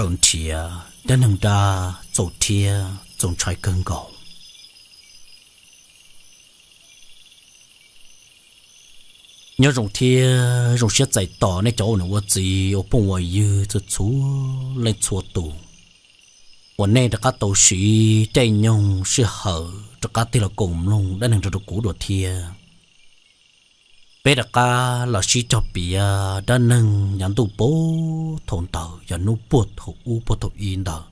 trộn thịa đã nâng đa dầu thịa dòng trái cân gầu nhớ rồng thịa rồng sẽ giải tỏ nên cháu nó vật gì ở bông ngoài dư cho các luôn chú lên chùa tù วันนี้จะตัวสีใจยงเสือเหอจะกัดที่เรากลุ่มลงได้หนึ่งจะดูกูดวเทีย bé đã ca là chỉ cho bia à, đã nâng nhắn tụ bố thôn tờ và nụ bột hậu u bột hậu in đó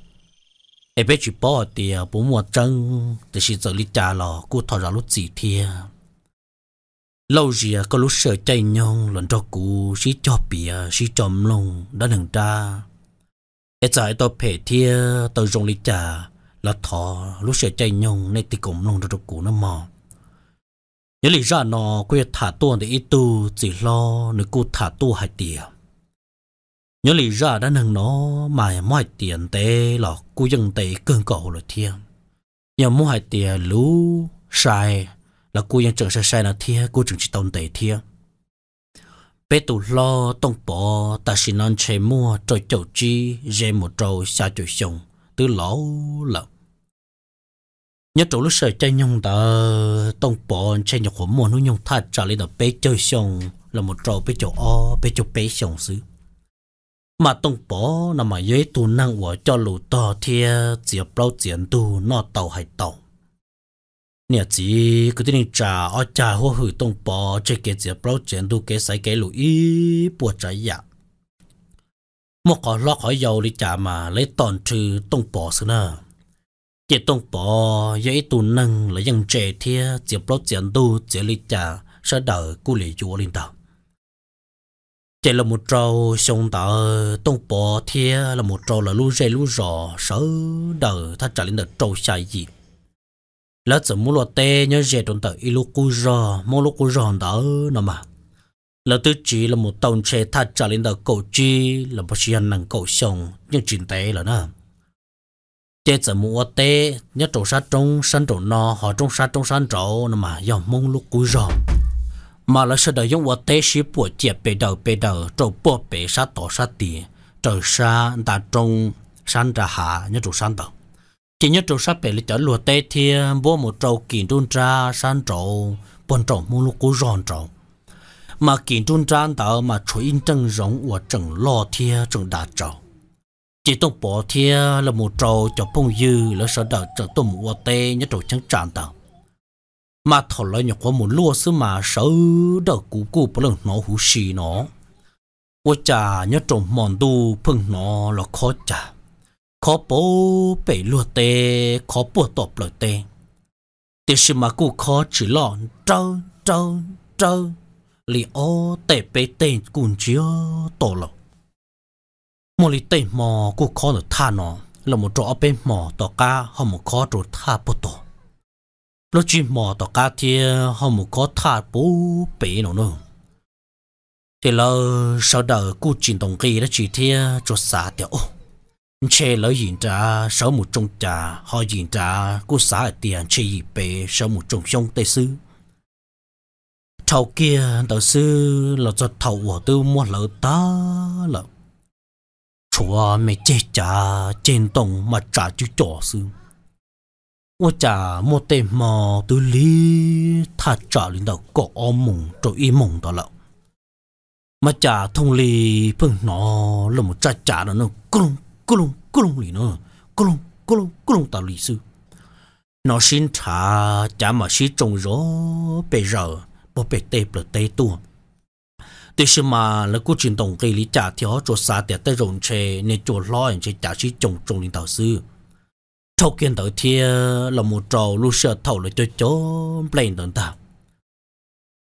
em bé chỉ bỏ tiền bố mua chân để chỉ giờ lý trả lò cô thọ ra lúc gì thì à. lâu gì à, có lúc sợ chạy nhong lần cho cụ chỉ cho bia chỉ cho lông đã nâng ra em giải tao phê thia tao dùng lý trả là thọ lúc sợ chạy nhông nên thì cũng lông cho cụ nó mò nhớ lý ra nó quê thả tuôn để ít tu chỉ lo nếu cô thả tu hai tiền nhớ lý ra đã nâng nó mà mọi tiền tế là cô dân tệ cơn cầu rồi thiên nhờ mua hai tiền lú sai là cô dân trưởng sai sai là thiên cô trưởng chỉ tông tệ thiên bé tu lo tông bỏ ta xin non chơi mua trôi chậu chi dê một trâu xa chổi sông từ lâu lợn nhất chỗ lúc sợ chơi nhung đã tông bỏ chơi nhục của mùa nó nhung thật trả lời đó bé chơi xong là một trò bé chỗ o bé chỗ bé xong xứ mà tông bỏ là mà dưới tu năng của cho lũ to thì chỉ bao tiền tu nó tàu hay tàu nè chỉ cứ tin trả ở trả hoa hử tông bỏ chơi cái chỉ bao tiền tu cái sai cái lũ ý bùa trái dạ một cái lọ khỏi dầu đi trả mà lấy toàn trừ tông bỏ xứ nào chỉ tung bỏ dễ tu năng là dân trẻ thia chỉ bớt tiền tu chỉ lý trả sẽ đỡ cú lý chúa linh đạo chỉ là một trâu sông tờ tung bỏ thia là một trâu là lú rê lú rò sợ đỡ thắt trả linh đạo trâu sai gì là chỉ muốn lọ tê nhớ rẻ trong tờ ilu cú rò mua lú cú rò đỡ nó mà là tư chỉ là một tông trẻ thắt trả linh đạo cầu chi là một sự năng cầu sông nhưng chính tế là nó chế giờ mua tê nhớ trổ sát trong sân trổ nọ họ trong sát trong sân trổ mà dòng mông lúc cúi rò mà là sự đời dùng ô tê sĩ bộ chế bề đầu bề đầu trổ bộ bề sát tổ sát tì trổ sát, đã trong sân ra hạ nhớ trổ sân đầu chỉ nhớ trổ sát bề là trở lùa tê thì bố một trâu kiện trung ra sân trổ bọn trổ mông lúc cúi rò trổ mà kiện trung ra đó mà chủ in trần rộng của trần lo thia trần đạt trổ chỉ tông bỏ thia là một trầu cho phong dư là sợ đỡ cho tông mua tê nhớ trầu trắng tràn tàu mà thọ lại nhọc quá một lúa xứ mà sợ đỡ cú cú bỏ lần nó hú xì nó ô cha nhớ trầu mòn đu phưng nó là khó chả khó bố bể lúa tê khó bùa tọp lời tê thì sự mà cú khó chỉ lo trâu trâu trâu li ô tê bê tê cùn chiếu tổ lộc một lít tây mò cô khó được tha nó là một chỗ bên mò tỏ cá họ một khó chỗ tha bút tổ lúc chỉ mò tỏ cá thì họ một khó tha bố bể nó nữa thì là sau đó cú chuyển đồng kỳ đã chỉ thì cho xả tiểu chế lỡ hiện ra sau một trong trà họ hiện ra cú xả ở tiền chế gì bể sau một trong sông tây sư thầu kia tàu sư là cho thầu của tư mua lỡ ta là chúa mẹ chê chả trên tổng mà trả chú chó sư ngô chả mô tê mò tư lý thả trả lên đầu có ôm mùng trội y mộng đó lậu mà chả thông lý phương nó là một trả trả đó nó cô lông cô lông cô lông lì nó cô lông cô lông cô lông tạo lý sư nó xin trả chả mà xí trông rõ bây giờ bố bê tê bê tê tua thế chứ mà là cô truyền tổng cây lý trả theo họ cho xa tiền tới rộn chè nên cho lo anh chị trả chỉ trồng trồng linh thảo sư thâu kiến tới thì là một trò lưu sợ thâu lại cho chó lên đơn ta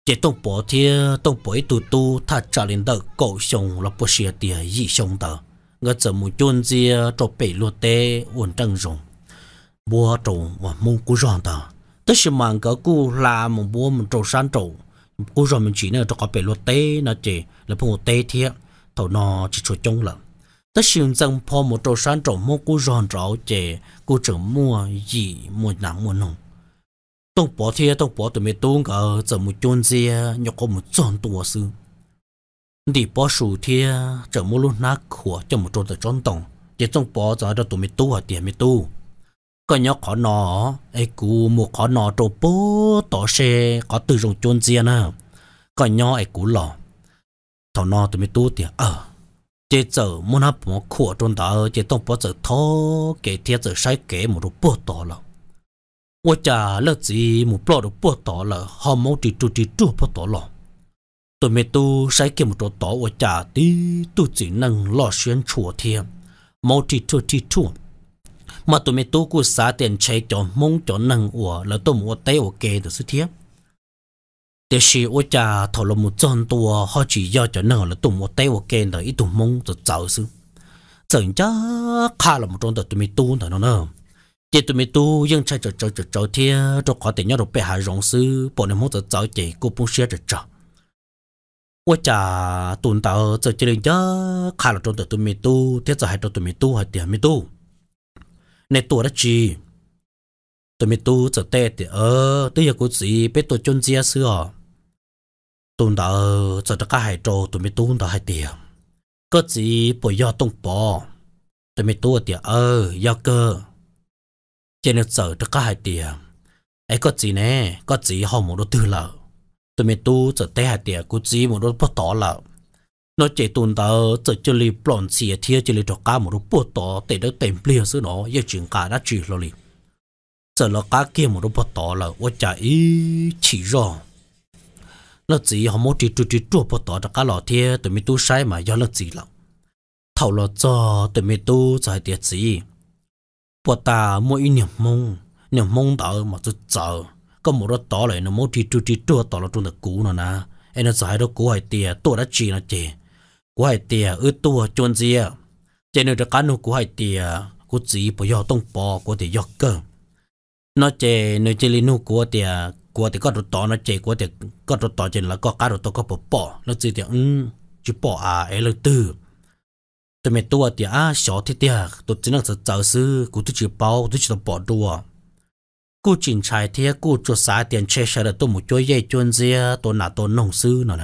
chế tổng bộ thì tổng bộ tu tu thà trả linh đợt cổ sông là bộ xe địa dị sông tờ ngất giờ một chôn gì cho bể lúa tê uốn trăng rồng bùa trồng và mông cú ròn tờ tức là mang cả cú là một bùa một trộn san trầu u rồi mình chỉ nữa cho có bể lúa tê nó chỉ là phong tê thiệt thầu nó chỉ chuột chung lắm tất nhiên rằng po một trâu san trộm mua cú giòn rau chè cú chở mua gì mua nặng mua nông tông bỏ thiệt tông bỏ từ mình tuôn cả giờ một chôn xe nhọc có một tròn tua sư đi bỏ sủ thiệt chở mua luôn nát khủa cho một trâu tờ tròn tổng chỉ tông bỏ giờ đó tụi mình tu à tiền mình tu có nhóc khó nọ ấy cú một khó nọ trộn bố tỏ xe có từ rồng chôn riêng à có nhóc ấy cú lò thọ nọ tụi mình tu tiền ờ chế giờ muốn hấp một khổ trôn đó chế tông bó giờ thô kể thiết giờ sai kể một đồ bố tỏ lò 我家老子木包都不倒了，好毛的猪的猪不倒了。对面都晒给木着倒，我家的肚子能老悬出天，毛的猪的猪，mà tụi mình tôi cũng xả tiền chạy cho mong cho năng của là tôi muốn tay kê được sự thiếp thế thì ở cha thầu là một chân tua họ chỉ do cho năng là tôi muốn tay ok là ít tụi mong cho cháu sự chẳng cha khá là một trong tụi mình tu nữa nữa chỉ tụi mình tu yên chạy cho cho cho cho thiếp cho có tiền nhau được bé hà rộng sư bọn em muốn cho cháu chỉ cũng muốn xia cho cha. tụi tụi tụi hai cháu 我家蹲到这几年家，看了中的都没多，这次还到都没多，还点没多。ในตัวละจีตัวมีตู้จะเตะเตเออตัวอยากกูสีเป็นตัวจนเจียเสือตุนดาเออจะตะก้าหายโจตัวมีตู้ดาหายเตียก็จีปวยยอดตรงปอตัวมีตู้เตเออยอเกอเจนเจอตะก้าหายเตียไอ้ก็จีเน่ก็จีห้องหมดตัวเล่าตัวมีตู้จะเตะหายเตียกูจีหมดตัวต่อเล่า nó chỉ tồn tại chỉ chỉ li plon xì thia chỉ li cho cá một lúc bớt to để đỡ tìm bia xứ nó giờ chuyện cá đã chỉ lo li giờ là cá kia một lúc bớt to là 我 chạy chỉ rõ là chỉ họ muốn chỉ trụ chỉ trụ bớt to cho cá lọ thia tụi mình tu sai mà do là chỉ lắm thầu là cho tụi mình tu trái tiệt gì bớt ta mỗi niềm mong niềm mong đợi mà tôi chờ có một đó to lại nó muốn chỉ trụ chỉ trụ to là trong được cũ nó nè anh nó giải đó cũ hay tiệt tôi đã chỉ nó chỉ cú hai tiề ư tua chôn gì à trên nơi cá nô cú hai tiề cú chỉ bỏ do tông bò cú thì do cơ nó chế nơi chơi linh nô cú tiề cú thì có đồ tỏ nó chế cú thì có đồ tỏ trên là có cá đồ tỏ có bỏ bỏ nó chỉ tiề ừ chỉ bỏ à ấy là từ tôi mẹ tua tiề à xỏ thì tiề tôi chỉ năng sợ sợ sư cú tôi chỉ bao tôi chỉ bỏ đùa cú chỉnh trái thế cú chuột xá tiền che sợ là tôi một chuỗi dây chuyên gì tôi nã tôi nông sư nó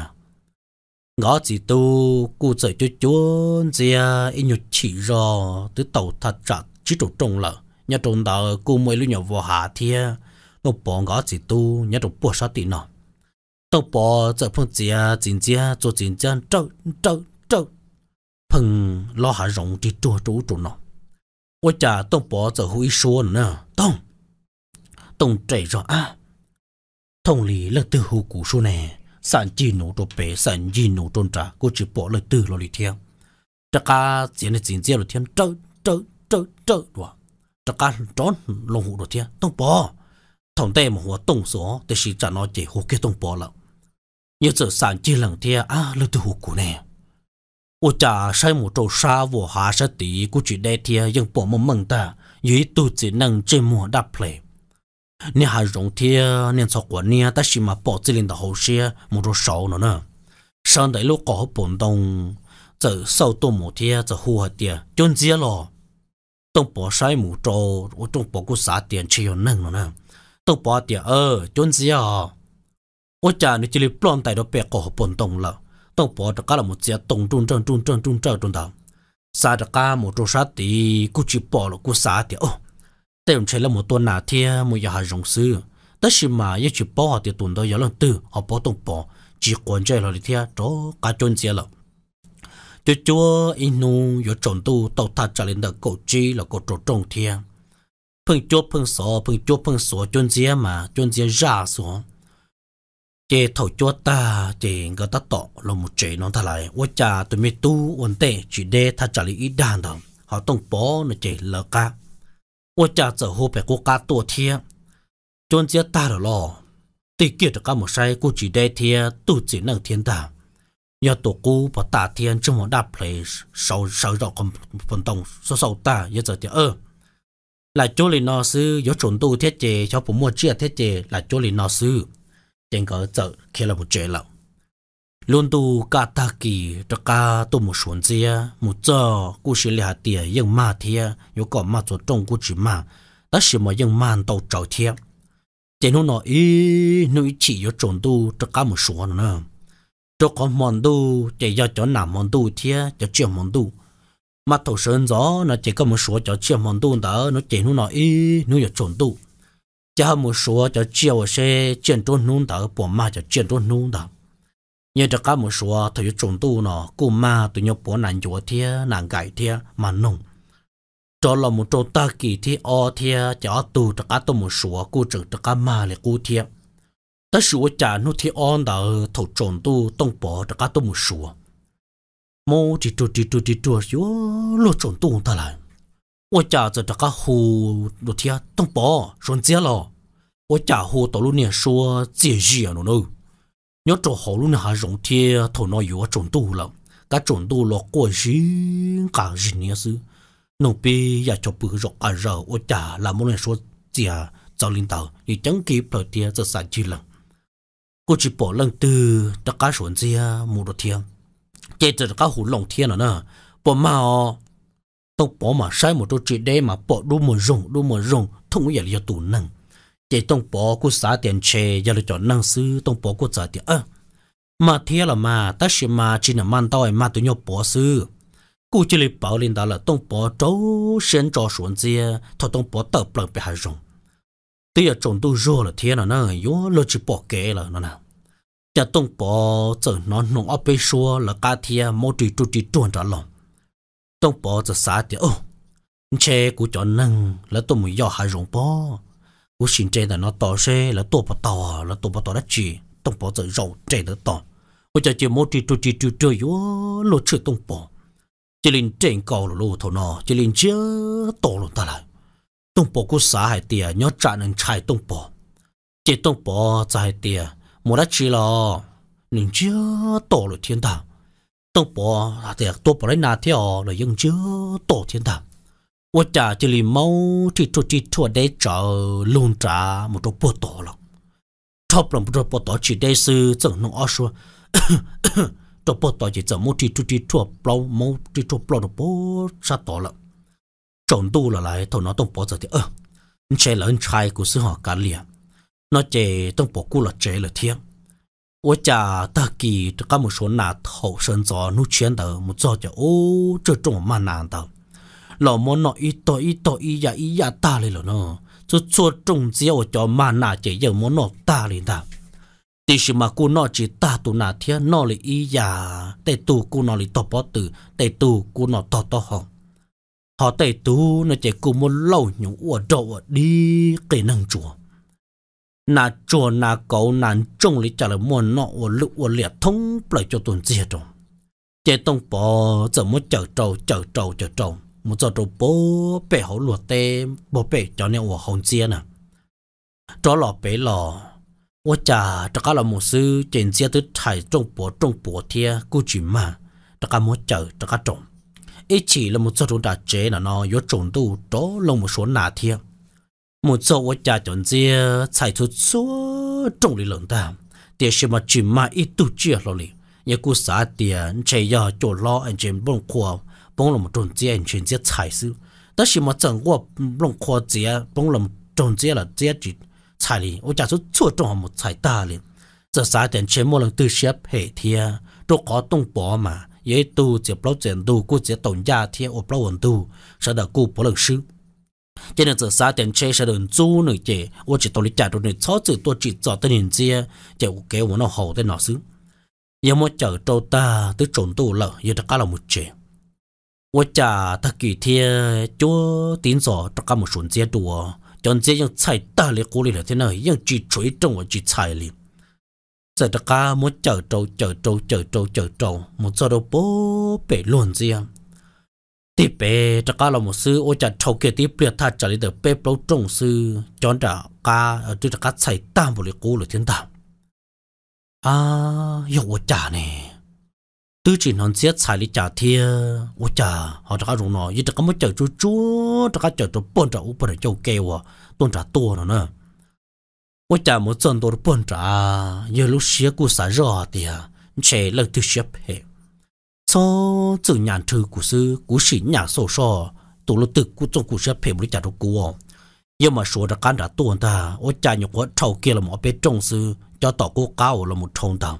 ngõ chỉ tu cụ trời cho chúa zia in nhụt chỉ rò từ tàu thật chặt chỉ trụ trồng lợ nhà trung đạo cụ mới lúc nhỏ vào hạ thiên, nó bỏ ngõ chỉ tu nhà trồng bỏ sát tiền nọ tàu bỏ giờ phong zia chính zia cho chính zia trâu trâu trâu phừng lo hạ rộng chỉ chua chú trụ nọ ôi cha tàu bỏ giờ hủy số nữa tông tông chạy rõ à thông lý là từ hữu cụ số này sản chi nổ đồ bể sản chi nổ trôn trả cô chỉ bỏ lời từ lo lì thiêng chắc cả chiến này chiến chiến lo thiêng trớ trớ trớ trớ đó chắc cả trốn lông hụ đồ thiêng tông bỏ thằng tê mà hùa tông số để chỉ trả nó chỉ hụ cái tông bỏ lợ như giờ sản chi lần thiêng à lời từ hụ cụ nè ô cha sai một trâu sa vô hạ sa tí cô chỉ đây thiêng nhưng bỏ một mừng ta dưới tu chỉ năng chơi mùa đáp lệ 你还融天，你错过你，但是嘛，包子领的后些没着少了呢。上代路搞本东，就少多某天就好一点，中间了。东北晒木着，我东北个啥点吃有能了呢？东北点二中间啊，我家你这里不让带到别个本东了，东北这旮旯木接东中正中正中正中的，啥这旮木着啥地，估计包了个啥点哦。tiền chơi là một tuần nào thì một giờ hàng rong sư tất nhiên mà yêu chỉ bỏ họ thì tuần đó giờ lần tư họ bỏ tuần bỏ chỉ quan chơi là thì chỗ cá chôn chơi là chú chúa inu yêu trộn tu tàu thắt trả lên đợt cổ chi là cổ trộn trộn thì phun chúa phun sọ phun chúa phun sọ chôn chơi mà chôn chơi ra xuống chế thầu chúa ta chế người ta tỏ là một chế nó thay, lại quá cha tụi mi tu ổn tệ chỉ để thà trả lý ý đàn đó họ tông bó nó chế lỡ ca 我家走后被国家多天，专家打了咯。ตีเกียรติกามใช้กูจีได้เทียตู้จีนั่งเทียนตายาตัวกูปตาเทียนจมูกดับเพลสเสาเสาดอกคำฝนตรงเสาเสาตายาเจอเทียเออหลายโจลีนอซื้อยาจนตู้เทียเจชาวผมมัวเจียเทียเจหลายโจลีนอซื้อเจงก็เจอเคลาบุเจแล้ว luôn tu cả ta kỳ cho cả tôi một xuống chia một giờ cô sẽ là tiền nhưng mà thì nếu có mà cho trong cô chỉ mà đó là mà nhưng mà tàu trầu thiệp chỉ nó nói ý nó chỉ cho trộn tu cho cả một số nữa cho có món tu chỉ cho cho nào món tu thì cho chuyện món tu mà tổ sơn gió nó chỉ có một số cho chuyện món tu đó nó chỉ nó nói ý nó cho trộn tu cho một số cho chuyện xe chuyện trộn nung đó bỏ mà cho chuyện trộn nung đó nhớ cho các một số thời trùng tu nó cô ma tụi nhau bỏ nàng chúa thia nàng gãy thia mà nông cho là một chỗ ta kỳ thi o thia cho tu cho các tôi một số cô trực cho các ma là cũng thia ta số trả nó thi on đã thầu trùng tu tông bỏ cho các tôi một số mô chỉ tu chỉ tu chỉ tu số lo trùng tu ta lại 我家在这个湖那天东北上街了，我家湖道路呢说这热了喽。nhớ chỗ hồ luôn hà rộng thia thổ nó yếu trộn tu lắm cả trộn tu lọ quá gì cả gì nhé sư nông bì nhà cho bự rộng cả rờ ô chả là một lần số chả cho linh tàu thì chẳng kịp thời thia giờ sản chi lần cô chỉ bỏ lần từ tất cả xuống thia mua đồ thia chế từ cả hồ lòng thia nữa nè bỏ mao tông bỏ mà sai một đôi chuyện đây mà bỏ đu một rồng đu một rồng thông cái gì là tù năng chỉ tông bỏ cú xả tiền chè giờ lựa chọn năng sư tông bỏ cú trả tiền ơ mà thế là mà ta chỉ mà chỉ là mang tao mà tụi nhóc bỏ sư cú chỉ lấy bảo linh đó là tông bỏ trâu sen cho xuống kia thọ tông bỏ tập lần bị hà rồng tuy là trộn tu rồi là thế là nó yếu lo chỉ bỏ kệ là nó nào giờ tông bỏ giờ nó nông ấp bê xua là cá thia mỗi trì trụ trì tuôn trả lòng tông bỏ giờ xả tiền ơ, chè cú chọn năng là tôi muốn yêu hà rồng bỏ 我现在的那大些，那多不大，那多不大的鸡，东坡子肉摘得大。我家就莫追追追追追哟，落吃东坡，这林真高了路头呢，这林这多了得来。东坡古啥海地啊，要咋能拆东坡？这东坡咋海地啊，莫得吃了，人家多了天堂。东坡啊，对，多不来拿条，那人家多天堂。我家这里猫这出这出得找弄着么着不多了，差不不着不多，只得是怎弄二说，这不多就怎么这出这出不老猫这出不老的不啥多了，长度了来头脑都不着的啊，你这人才故事好干了，那这都不顾了这了天，我家大吉这干么说那头身着弄钱的么着就哦这种蛮难的。老莫那一刀一刀一呀一呀打来了呢，就做中只要叫马那姐要莫那打来的。第时嘛，姑那只打到那天，那里一呀，得都姑那里打不得，得都姑那打打好。họ tây tú nó chỉ cùng một lâu những ua trộn đi cái năng chùa nà chùa nà cậu nà trung lý trả lời mua nọ ua lụ ua liệt thông lại cho tuần diệt rồi chỉ tông bỏ giờ muốn chở trâu chở trâu chở trâu một giờ đầu bố bể hậu luật tê bố bể cho nên của hồng chia nè cho lọ bể lọ ô chả cho cả là một sư trên xe tới thải trung bố trung bố thia cô chỉ mà cho cả một chợ cho cả trồng ít chỉ là một số chúng ta chế là nó yếu trồng tu đó là một số nà thia một số ô chả chọn xe thải xuất số trồng lý lượng ta tiền xem mà chỉ mà ít tu chia rồi nhớ cô xã tiền chạy giờ chỗ lo anh chị bông khoa bông lồng trồng chế anh chuyên chế trái sư đó là mà chẳng qua lồng khoa chế bông lồng trồng chế là chế chỉ trái li tôi chắc số chua trồng một trái ta liền giờ sai tiền chế mua lồng từ xếp hệ thia tôi có tung bỏ mà ye tu chế bao tiền tu cô chế tổng gia thia ô bao tiền tu sau đó cô bỏ lồng sư cho nên giờ sai tiền chế sẽ đừng chú nữa chế tôi chỉ tôi lấy trả tôi này sáu chữ tôi chỉ cho tôi liền chế chế kế của nó hậu tên nó sư 要么就做大，都种多了，也得搞了木钱。我家他几天就顶着这个么瞬间多，将这样菜大的锅里了，天呐，用去锤中我去菜哩。在这个么走走走走走走走走，么走到不被乱这样。tiếp bé cho cá là một sư ôi chặt thầu kia tiếp biệt thật trả lý được bếp lâu trông sư chọn trả cá ở trước cá xảy tam bộ lý cú thiên tạo à yêu ôi chả này tư chỉ non xiết xài lý trả thia ô chà họ đã rủ nó ít có mới chờ chú chú đã có chờ chú bận trả u bận châu kêu à. tuần trả tua nó nữa ô chà một trận tôi bận trả giờ lúc xía cú xả rõ thì trẻ là thứ xếp hệ cho từ nhà thư của sư của sĩ nhà sổ sò tụ lúc tự của trong của xếp hệ mới trả đồ cú à. giờ mà số đã cán trả tuần ta ô chà nhiều quá trâu kia là một bên trung sư cho tỏ cố cao là một thôn tàng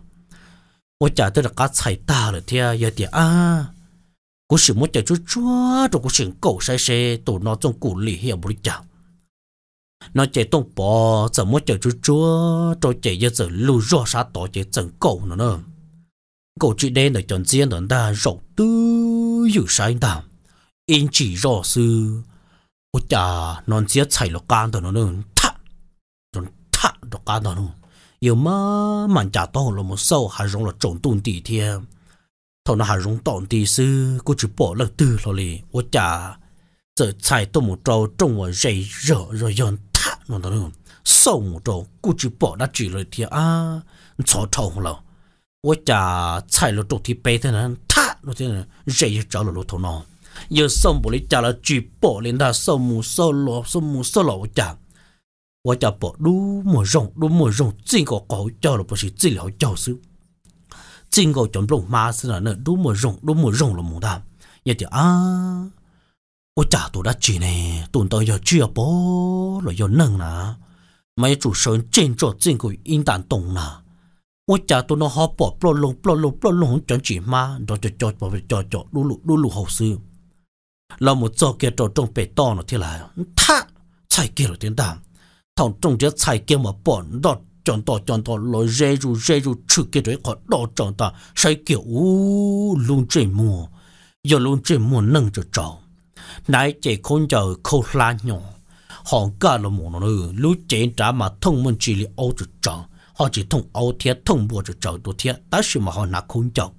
我家都是搞菜大了的，有点啊。古时么家就抓着古时狗晒晒，都那种古里也不讲。nó à, chạy tông bò giờ muốn chạy chú chúa tôi chạy giờ giờ lưu rõ sát tỏ chạy chân cầu nữa nữa cầu chị đen ở chọn riêng ở đa rộng tư dữ sai đà in chỉ rõ sư ôi non chia chạy lọ can đó nữa thắt rồi thắt lọ can đó nữa 有么满家到了么手还融了中东地铁，头那还融当地是过去 bỏ 了丢了哩，我家这菜都么着中我热热热样塌那的了，手么着过去 bỏ 那住了天啊，吵吵了，我家菜了中地背的人塌那天热着了路头呢，有手么哩家了住 bỏ 哩那手么手罗手么手罗家。我叫不路么容路么容，这个搞叫了不是治疗教授，这个全部马死了呢，路么容路么容了么的，也就啊，我家都得去呢，都到要去不了要弄啦，没主神真做这个应当懂啦。我家都 nó họ bỏ bỏ lông bỏ lông bỏ lông chẳng chỉ mà đó cho cho bỏ cho cho lú lú lú sư là một cho kia trò trong bể to nó thế là thà chạy kia rồi tiếng đàm thằng trung chế chạy kiếm mà bỏ đó chọn tỏ chọn tỏ lo rơi ru rơi ru chữ cái đấy khỏi đó chọn tỏ sai kiểu luôn chơi mùa giờ luôn chơi mùa nâng cho cháu nãy chạy con giờ khâu la nhỏ họ cả là mùa nó lúc chạy trả mà thông minh chỉ là ô cho cháu họ chỉ thông ô thiệt, thông bùa cho cháu đồ thiết ta sự mà họ nạc khôn cháu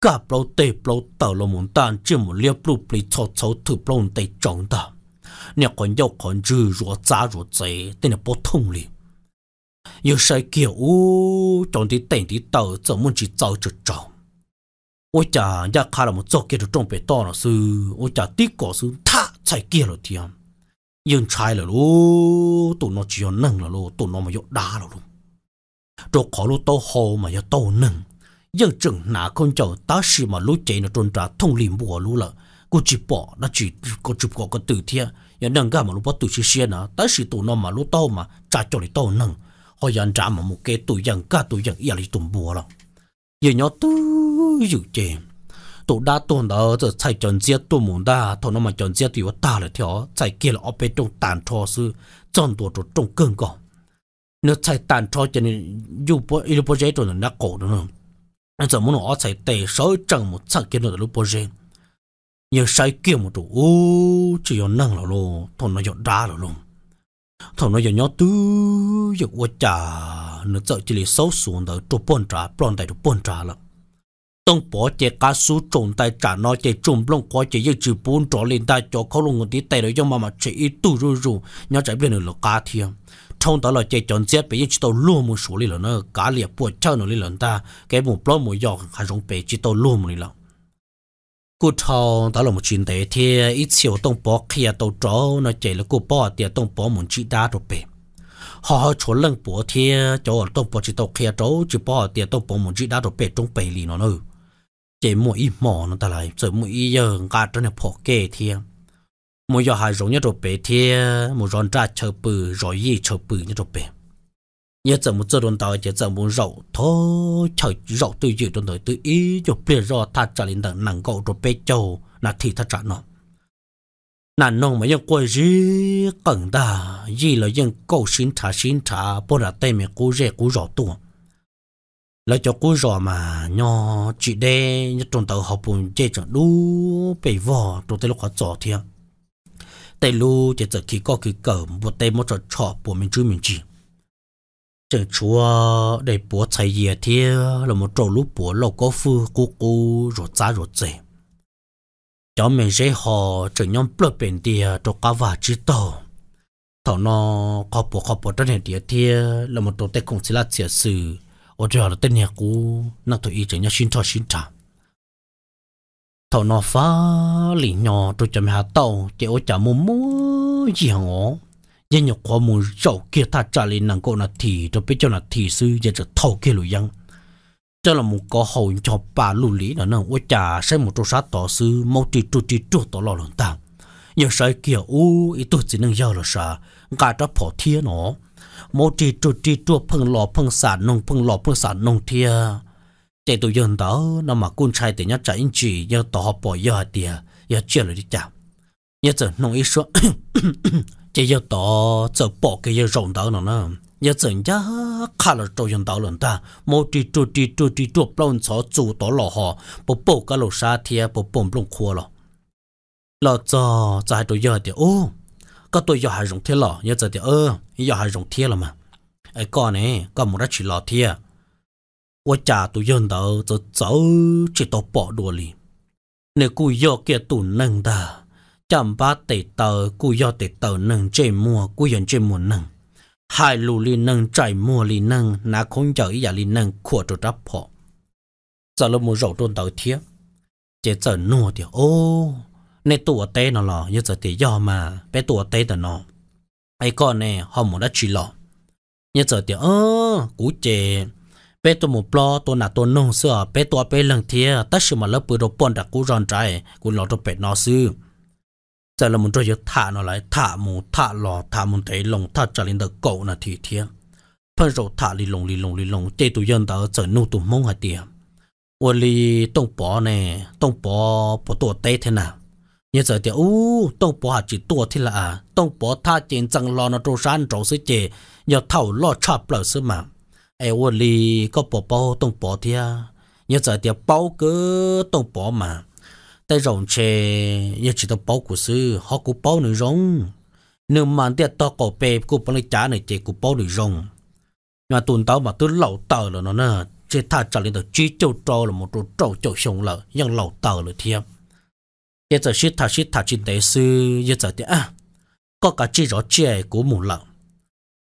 cả bao tê bao tàu là muốn tan chỉ một liệp lúc bị cho cháu thử bao tê chọn tao 你 còn yêu còn chữ rùa giá rùa dễ tên là bố thông liền yêu sai kiểu chọn đi tên đi tàu giờ muốn chỉ tàu cho chồng ôi chà nhà khá là một chỗ kia được trong bể to là sư ôi chà tí cổ sư thả chạy kia rồi thì nhưng trai là lô tụi nó chỉ nâng là lô tụi nó mà yêu đá là lô rồi khó lô tao hồ mà yêu tao nâng nhưng chừng nà con cháu ta xì mà lũ chạy nó trôn trả thông liền bùa lũ là cô chỉ bỏ nó chỉ có chụp có có từ thiên giờ nâng cái mà lúc bắt tụi xí xí nè tới xí tụi nó mà lúc tao mà trả cho đi tao nâng họ giờ trả mà một cái tụi dân cả tụi dân giờ đi tụm bùa rồi giờ nhỏ tu dữ chê tụi đã tụi đó giờ chạy chọn giết tụi muốn đã tụi nó mà chọn giết thì có ta là theo chạy kia là ốp bên trong tàn thọ sư chọn tụi tụi trong cơn cỏ nó chạy tàn thọ cho nên dù bố ít bố dễ tụi nó đã cổ nữa nó giờ muốn nó chạy tệ sói trần một chạy kia nó là lúc bố dễ nhưng sai kia một chỗ, chỉ có năng là lô thằng nó giọt đá là lô thằng nó giọt nhỏ tứ giọt quá chả nó sợ chỉ là xấu xuống tới chụp bồn trà bồn tay chụp bồn trà lận. tông bỏ chế cá sú trộn tay trả nó chế trộn lông quá chế yêu chữ bún trỏ lên tay cho khó lông tí tay rồi cho mà mà chế ít tu rồi rồi nhớ chạy bên là cá thiêm trong đó là chế chọn chế bây giờ chỉ tàu luôn một số đi là nó cá liệp bùa chơi nó đi là ta cái một plon một giọt hay giống bể chỉ tàu luôn một đi là cô thâu đó là một chuyện đấy thì ít chiều tông bỏ kia à tàu tró nó chạy là cô bỏ thì tông bỏ muốn chỉ đá rồi bể họ họ chỗ lần bỏ thì chỗ tông bỏ chỉ tàu kia à tró chỉ bỏ thì tông bỏ muốn chỉ đá rồi bể trong bể lì nó nữa chỉ mỗi ít mỏ nó ta lại rồi mỗi ít giờ cả trên này bỏ kê thì mỗi giờ hai rồi nhớ rồi bể thì mỗi giờ ra chờ bự rồi gì chờ bự nhớ rồi bể 也怎么这种刀也怎么肉，他炒肉对有种头对伊就别肉，他这里能能够做白酒，那替他咋弄？那弄么要过日更的，一了用够新茶新茶，不然对面古热古肉多。แล้วจะกูรอมาเนาะจีเดยตรงเตาหอบุญเจจังลูไปวอตรงเตลูกขอจอเทียงแต่ลูจะจะขี้ก็คือเกิมบทเตมดจอดชอบปวดมินจื้อมินจี chờ chúa để bố chạy dìa thì là một trâu lúc bố lâu có phu cú cú rồi giá rồi dễ cho mình dễ họ chờ nhóm bờ bên thì cho cá và chỉ tàu thằng nó khó bố khó bố trên hệ địa thì là một trâu tết cũng sẽ là chia sự ở đó là tên nhà cũ nó tôi ý chờ nhau xin cho xin trả thằng nó phá lì nhỏ tôi chậm hạ tàu chỉ ở chậm mua mua gì hả ngó nhân nhọc khó mù chậu kia ta trả lên nàng cô là thì cho biết cho là thì sư giờ cho thâu kia lùi dân cho là một có hậu cho bà lù lý là nàng quá trả sẽ một trâu sát tổ sư mau trì trụ trì trụ tổ lò lần tạm nhưng sai kia u ý tôi chỉ nâng giao là sa cả cho phổ thiên nó mau trì trụ trì trụ phăng lò phăng sản nông phăng lò phăng sản nông thiên chạy tôi dân đó nó mà quân trai thì nhát chạy anh chị nhớ tỏ họ bỏ giờ tiề giờ chia lời đi chạm nhớ giờ nông ý số chỉ yêu tổ giờ bỏ cái yêu rộng đó nữa giờ chừng giá khá là trâu yên đó lần ta một trì trụ trì trụ trì trụ plon cho chủ đó lò họ bộ bộ cái lô sa thia bộ bồn lông khua lò lò cho cho hai tụi giờ thì ô có tụi giờ hai rồng thia lò giờ giờ thì ơ giờ hai rồng thia lò mà ấy con nè, có một ra chỉ lò thia qua trả tụi dân đó cho cháu chỉ tổ bỏ đồ liền nếu cú giờ kia tụi nâng ta chậm ba tỷ tờ cú do tỷ tờ nâng chê mua cú dân chê mua nâng hai lù li nâng chạy mua li nâng nà không chờ ý giả li nâng của trò đắp họ giờ lúc mua rổ trôn tàu thiếp chế giờ nua thì ô nè tụa tê nó lò như giờ thì do mà bé tụa tê tờ nó ai con nè họ muốn đã chỉ lò như giờ thì ơ cú chế bé tôi mua plo tôi nà tôi nông sữa bé tôi bé lần thiê tất sự mà lớp bự đồ bòn đặc cú ròn trái cú lò tôi bé nó xưa giờ là muốn cho giờ thả nó lại thả mù thả lò thả muốn thấy lồng thả trả lên đợt cậu là thì thiên phân rổ thả lì lồng lì lồng lì lồng chơi tụi dân tớ chờ nu tụi mông hạt tiền ô lì tông bó nè tông bó thế nào như giờ thì u tông chỉ tổ thế là à tông bó thả trên chẳng lò nó trâu san trâu sứ chè giờ thầu lò chập lỡ sứ mà ai ô có bó bó tông bó thế à như bao cứ tông bó mà tới rồng chè như chỉ tao bao của sư họ của bao nữa rồng nếu mà tiệt to cổ bề của bao này trả này chỉ của bao nữa rồng mà tuần tao mà tôi lẩu tờ rồi nó nè chỉ thà trả lên tao chỉ châu trâu là một chỗ trâu châu sông lợ nhưng lẩu tờ rồi thiệp giờ giờ xí thà xí thà trên tế sư giờ giờ thì à có cả chỉ rõ chè của một lợ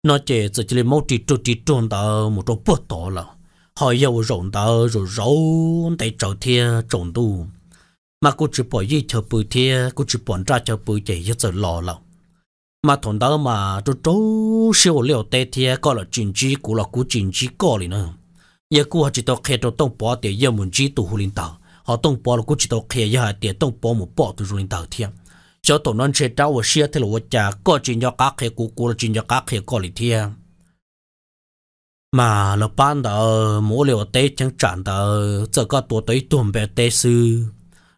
nó chỉ giờ chỉ là một chỉ trâu chỉ trâu tao một chỗ bớt tỏ lợ họ yêu rồng tao rồi râu để trâu thiệp trồng tu mà cô chỉ bỏ gì cho bự thì cô chỉ bỏ ra cho bự chỉ rất lo lắm mà thằng đó mà cho trâu siêu liệu tê thì có là chính trị của là của chính trị có liền nữa à. giờ cô chỉ tao khe tao tông bỏ thì giờ muốn chỉ tụ hồi tao họ tông bỏ là cô chỉ tao khe giờ thì tông bỏ một bỏ tụ hồi tao thiệt cho tụi nó chế trâu và xia thì là vợ cha có chỉ cho cá khe của cô là chỉ cho cá khe có liền thiệt mà là ban đó mỗi liệu tê chẳng chẳng đó giờ có tuổi tới tuần bé tê sư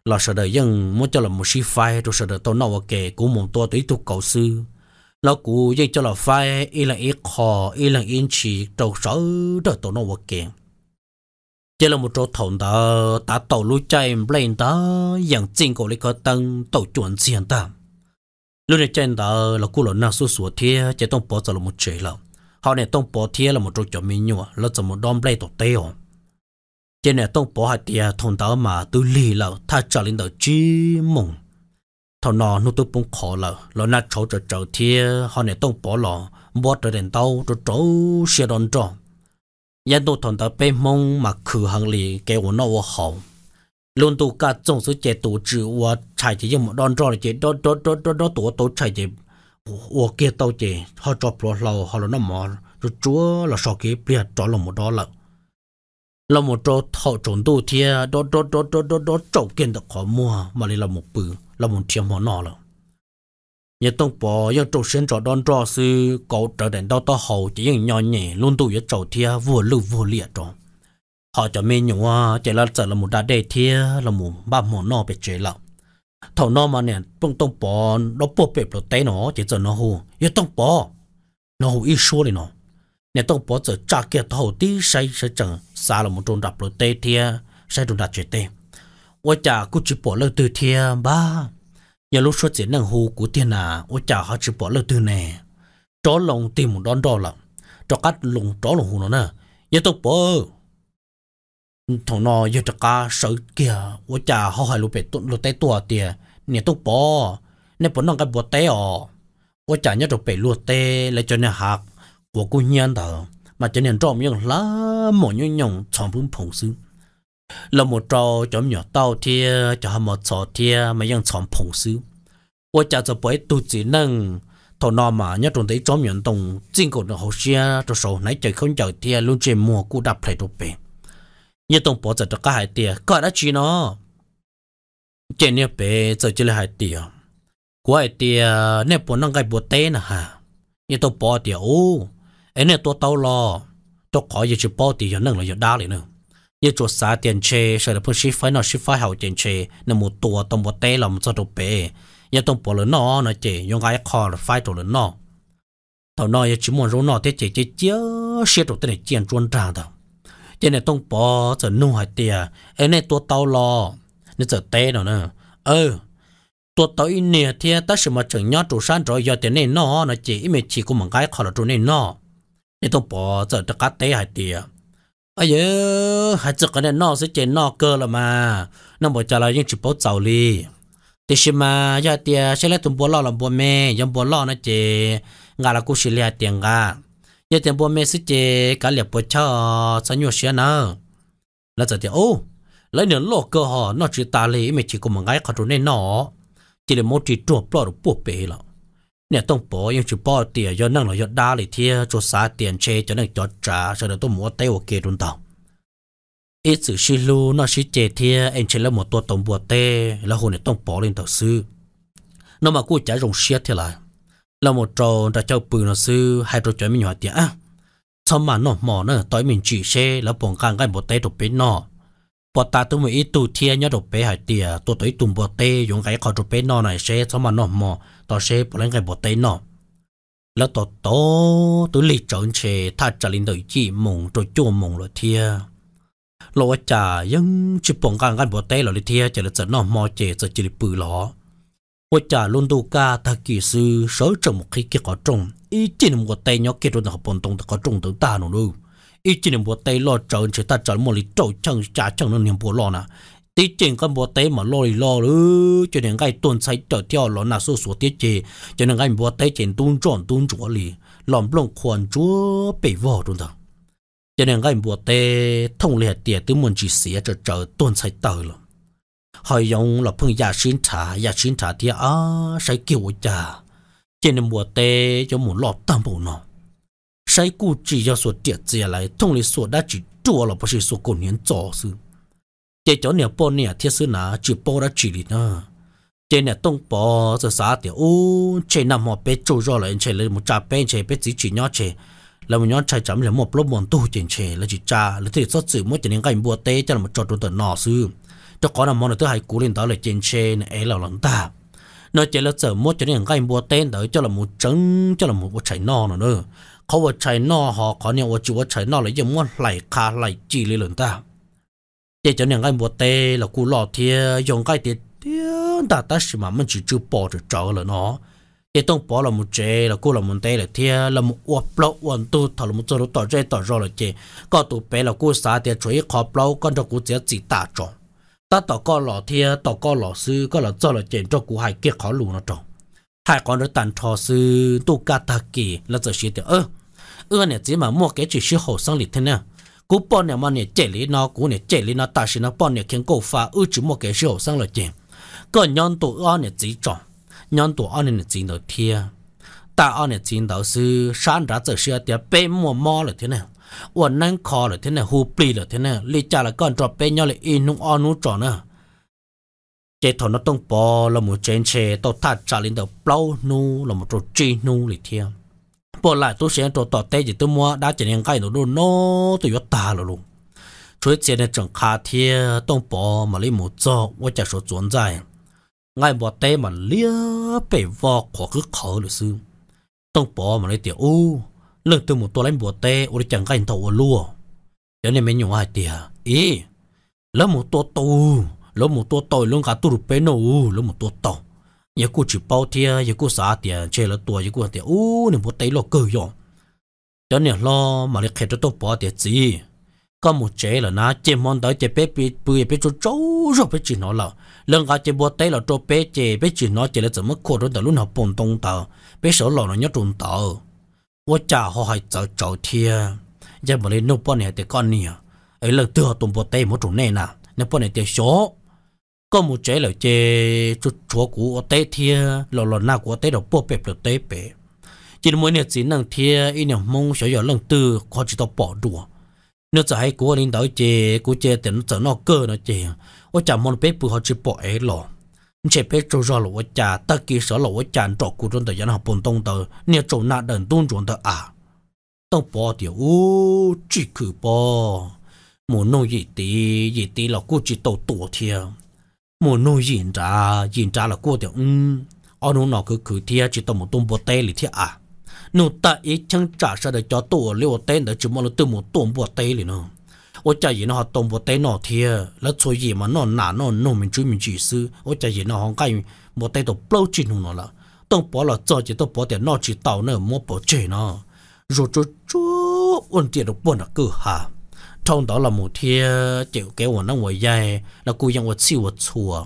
là sợ đời dân muốn cho là một si phai rồi sợ đời tao nấu kể của một tua tí tu cầu sư nó cụ dây cho là phai y là y khó y là yên chỉ trâu sở đời tao nấu kể chỉ là một chỗ thổn ta, ta tàu lũ chạy lên ta, dạng chính của lấy cơ tăng tàu chuẩn diện ta lúc này trên ta là cụ là na số số thế chỉ tông bỏ cho là một chế là họ này tông bỏ thế là một chỗ cho mình nhua là cho một đom lên tổ tê hồn cho nên tôi bỏ hạt tiền à, thằng đó mà tôi lì lâu tha cho lên đầu chi mùng thằng nó nó tôi bung khó lâu lo nó chỗ chỗ chỗ thì họ này tôi bỏ lò bỏ trở đến đâu chỗ chỗ xe đón trọ yên tôi thằng đó bị mông mà khử hàng lì cái ổn nó hậu luôn tôi cả trong số chế tổ chữ và chạy chỉ một đón trọ chế đó đó đó đó đó tổ tổ chạy chỉ, và kia tàu chế họ cho bỏ lâu họ nó mò rồi chúa là sau kia bịa cho lòng một đó lợn là một chỗ thọ trốn tu thì đó đó đó đó đó đó trâu kiện được khó mua mà lại là một bự là một chiếc mỏ nọ rồi nhớ tông bỏ nhớ trâu xuyên trò đón trò sư cậu trở đến đâu to hậu chỉ những nhỏ nhẹ luôn tu nhớ trâu thì vừa lưu vừa liệt trò họ cho mình nhủ chỉ là sợ là một đá đề thì là một ba mỏ nọ bị chế lắm thầu nó mà nè bông tông bỏ nó bộ bẹp nó tay nó chỉ sợ nó hù nhớ tông bỏ nó hù ít xua đi nó nhà tôi bỏ giờ trả kia thầu tí say sẽ chẳng xa là một trung đập rồi tê thia sẽ trung đặt chuyện tê ôi chà cứ chỉ bỏ lời từ thia ba nhà lúc xuất diễn năng hù của thiên à ôi chà họ chỉ bỏ lời từ nè chó lòng tìm một đón đo là cho cắt lùng chó lòng hù nó nè nhà tôi bỏ thằng nó giờ cho cả, sợ kia ôi chà họ hay lúc bé tụt lúc tay tua tia nhà tôi bỏ nên bỏ năng cái bỏ té ồ ôi chà nhớ được bé lúc tê lại cho nên hạc 我姑娘的，mà cho nên trong những lá một những nhộng chọn bún phồng sư là một trò cho nhỏ tao thì cho một trò thì mà những chọn phồng sư tôi chả cho bởi tu chỉ năng thọ nọ mà nhớ trong đấy chọn những đồng chính cổ nó hồ xe cho số nãy không trời thì luôn chơi mua cú đạp lại đồ bể nhớ đồng bỏ giờ cho cả hai tiền cả đã chỉ nó trên nhà bể giờ chơi hai tiền của hai tiền nè bỏ năng cái bộ té nè ha nhớ đồng bỏ tiền ô ấy nè tôi tao lo tôi có gì chỉ bỏ tiền nâng là giờ đa liền nữa như chuột xá tiền chê sợ là phun ship phải nó ship phải hậu tiền chê nên một tua tông một té làm cho đồ bể nhà tông bỏ lớn nó nó chê nhưng cái khó là phải đồ lớn nó thầu nó chỉ muốn rốn nó thế chê chê chớ xe đồ tên này chèn chuôn tràng thầu cho tông bỏ giờ nu hại tiền ấy nên tua tao lo nên giờ té nó nữa ừ ờ, tua tao in nè thế ta sẽ mà chẳng nhớ trụ san rồi giờ tiền này nó nó chê ít chỉ có một cái khó là trụ này nó 你都 bỏ giờ cho cá tế hai tiền ai giờ hai chục cái này nó sẽ chơi nó cơ là mà nó bỏ trả lại những chục bốt giàu mà giờ tiền sẽ lấy tụng bỏ lo làm bỏ mẹ giống bỏ lo nó chơi ngà là cũng sẽ lấy tiền ngà giờ tiền bỏ mẹ sẽ chơi cả liệp bỏ cho sao nhiều xe nữa là giờ tiền ô lấy nửa lọ cơ họ nó chỉ ta lấy mà chỉ có một cái khẩu này nó chỉ là một chỉ chuột bỏ được bộ bể rồi nè tông bỏ nhưng chú bỏ tiền cho năng là cho đa lì thia cho xá tiền chê cho năng cho trả cho nên tôi mua tay ok luôn tao ít sự xí lu nó xí chê thia anh chỉ là một tổ tổng bùa tê là hồn này tông bỏ lên tàu sư nó mà cô trái rồng xiết thì lại là một trò ra cho bự nó sư hai trò chơi mình hỏi tiền xong mà nó mỏ nữa, tối mình chỉ xe là bọn càng cái bùa tê đồ bế nó bùa ta tôi mới ít tu thia nhớ đồ bế hải tiền tôi tới tùng bùa tê dùng cái khỏi đồ bế nó này xe xong mà nó mỏ tao sẽ bỏ lên cái bộ tay nó là tao tao tụi lì trộn chè tha trả lên đời chỉ mùng rồi chua mùng rồi thia lo chả nhưng chỉ bỏng cái gan bộ tay rồi thia chỉ là chỉ nó mò chè chỉ chỉ bự lọ ôi chả luôn đâu cả ta kỳ sư sớ trong một khi kia có trồng ý chỉ là một tay nhỏ kia rồi học bồn tông ta có trồng tới ta nó đâu ý chỉ là một tay lo trộn chè ta trả một lì trâu chẳng trả chẳng nó niệm bộ lo nè tí trình con bùa tế mà lo thì lo lứ cho nên cái tuần sai trở theo lo na số số tiết chế cho nên cái bùa tế trên tuôn tròn tuôn chúa lì lòng lòng khoan chú bị vỡ luôn đó, cho nên cái bùa tế thông liệt tiệt tứ muốn chỉ xía trở trở tuần sai tờ lắm hỏi dùng là phương gia xin trả gia xin trả thì à sai kiểu già, cho nên bùa tế cho muốn lọt tam bộ nó sai cụ chỉ cho số tiết chế lại thông liệt số đã chỉ chúa là bác sĩ số cổ niên cho sự chế chỗ nè bò nè thiết sư nà chỉ bò ra chỉ đi nà chế nè tông bò sơ xã thì u chế nằm họ bé trâu rồi là chế lấy một trà bé chế bé chỉ chỉ nhỏ chế là một nhóm trai chấm là một lốp mòn tu trên chế là chỉ trà là thì xuất sự mỗi chế nên cái bùa tê cho là một trò đồ tận nọ sư cho có là món là thứ hai cú lên đó là trên chế này ấy là lòng ta nói chế là sợ mỗi chế nên cái bùa tê đó cho là một trứng cho là một chạy nọ nữa nữa เขาว่าใช้นอหอขอเนี่ยว่าจีว่าใช้นอเลยยังม้วนไหลคาไหลจีเลยหล่นตา để cho những cái một tê là cú lọ thì dùng cái tiền tiền đã ta chỉ mà mình chỉ chịu bỏ được trở là nó để tông bỏ là một chế là cú là một tê là thì là một uất lâu uẩn tu thằng một chỗ tỏ chế tỏ rõ là chế có tụ bé là cú xả thì chuối khó lâu con cho cú chế chỉ ta tròn ta tỏ có lọ thì tỏ có lọ sư có là cho là chế cho cú hai kia khó lù nó tròn hai con đứa tàn thọ sư tu ca ta kỳ là giờ chỉ thì ơ ơ này chỉ mà mua cái chỉ sư hồ sang lịch thế nào cú bọn nè mà nè chạy lý nó cú nè chạy lý nó ta xin nó bọn nè khiến cổ phá ư chỉ một cái rượu sang lời chuyện còn nhân tụ o nè chỉ trọng nhân tụ o nè chỉ đầu thia ta o nè chỉ đầu sư sáng ra giờ xưa tiệt bê mò mò là thế nào uẩn năng khó là thế nào hù pli là thế nào lý cha là con trò bê nhau là in nung o nu trò nữa chế thọ nó tông bò là một chén chè tao thắt trả lên đầu plau nu là một trò chi nu lì thiêng ปหลายตัวเสียงตัวต่อเตยตัวมัวได้เจียงไกหนูโน้ตัวยตาหลุงช่วยเจนจังคาเทียต้องปอมาลิหมูจอว่าจะสจวนใจงบ่เตยมันเลี้ยไปวอกขอคือเขาหรือซึต้องปอมาลิเตียวอู้เรื่องตัวมมูตัวเล่นบ่เตยอุริจังไก่เท่าลัวเดี๋ยวนี้ไม่ยุ่งไอเตียอีแล้วมมูตัวโตแล้วมมูตัวโตลงกาตุรุเปโนูแล้วมมูตัวโต yêu cô chỉ bao tia yêu cô xả tia chơi là tua yêu cô tia u nên bố tay lo cười rồi cho nên lo mà lại khéo cho tôi bỏ tia gì có một chế là na chế món đó chế bé bị bự bé cho trâu rồi bé chỉ nó là lần cả chế bố tay là cho bé chế bé chỉ nó chế nào bổn tông tờ bé sợ lo nó nhớ trùng tờ 我家伙还找找天，也没来弄半年的干呢，哎，那多少东北带某种奶呢？那半年的小。có một chế là chế cho chúa cũ ở tết thia lò lò na của tết đó bộ bẹp được tết bẹp chỉ mỗi niệm chỉ năng thia ý niệm mong sẽ giờ lần tư có chỉ tao bỏ đùa nếu giải của lãnh đạo chế của chế thì nó trở nó cơ nó chế ở chả mong bếp bự họ chỉ bỏ ấy lò chế bếp trâu ra lò chả ta kỳ sở lò chả trọ cũ chúng ta dân học bồn tông tờ niệm chỗ na đần tung chúng ta à tao bỏ thì ô chỉ cứ bỏ muốn nông gì tí gì tí là cô chỉ tàu tổ thiêng một nô yên ra yên ra là cô tiểu um, ở nô nó cứ cứ thiệt chỉ tao một tôm bò tê lì thiệt à nô ta ý chẳng trả sao để cho tổ liều tên để chỉ mong là từ một tôm bò tê lì nó ở cha yên nó tôm bò tê nó thiệt là chỗ gì mà nó nà nó nô mình chú mình chỉ sư ở cha yên nó không cái một tê tổ bao chỉ nó là tông bỏ là cho chỉ tông bỏ tiền nó chỉ tàu nữa mua bỏ chơi nó rồi chú chú ổn tiền được bao nhiêu cơ hà trong đó là một thiên chịu cái quần năng ngoài dài là cú yang vật siêu vật chùa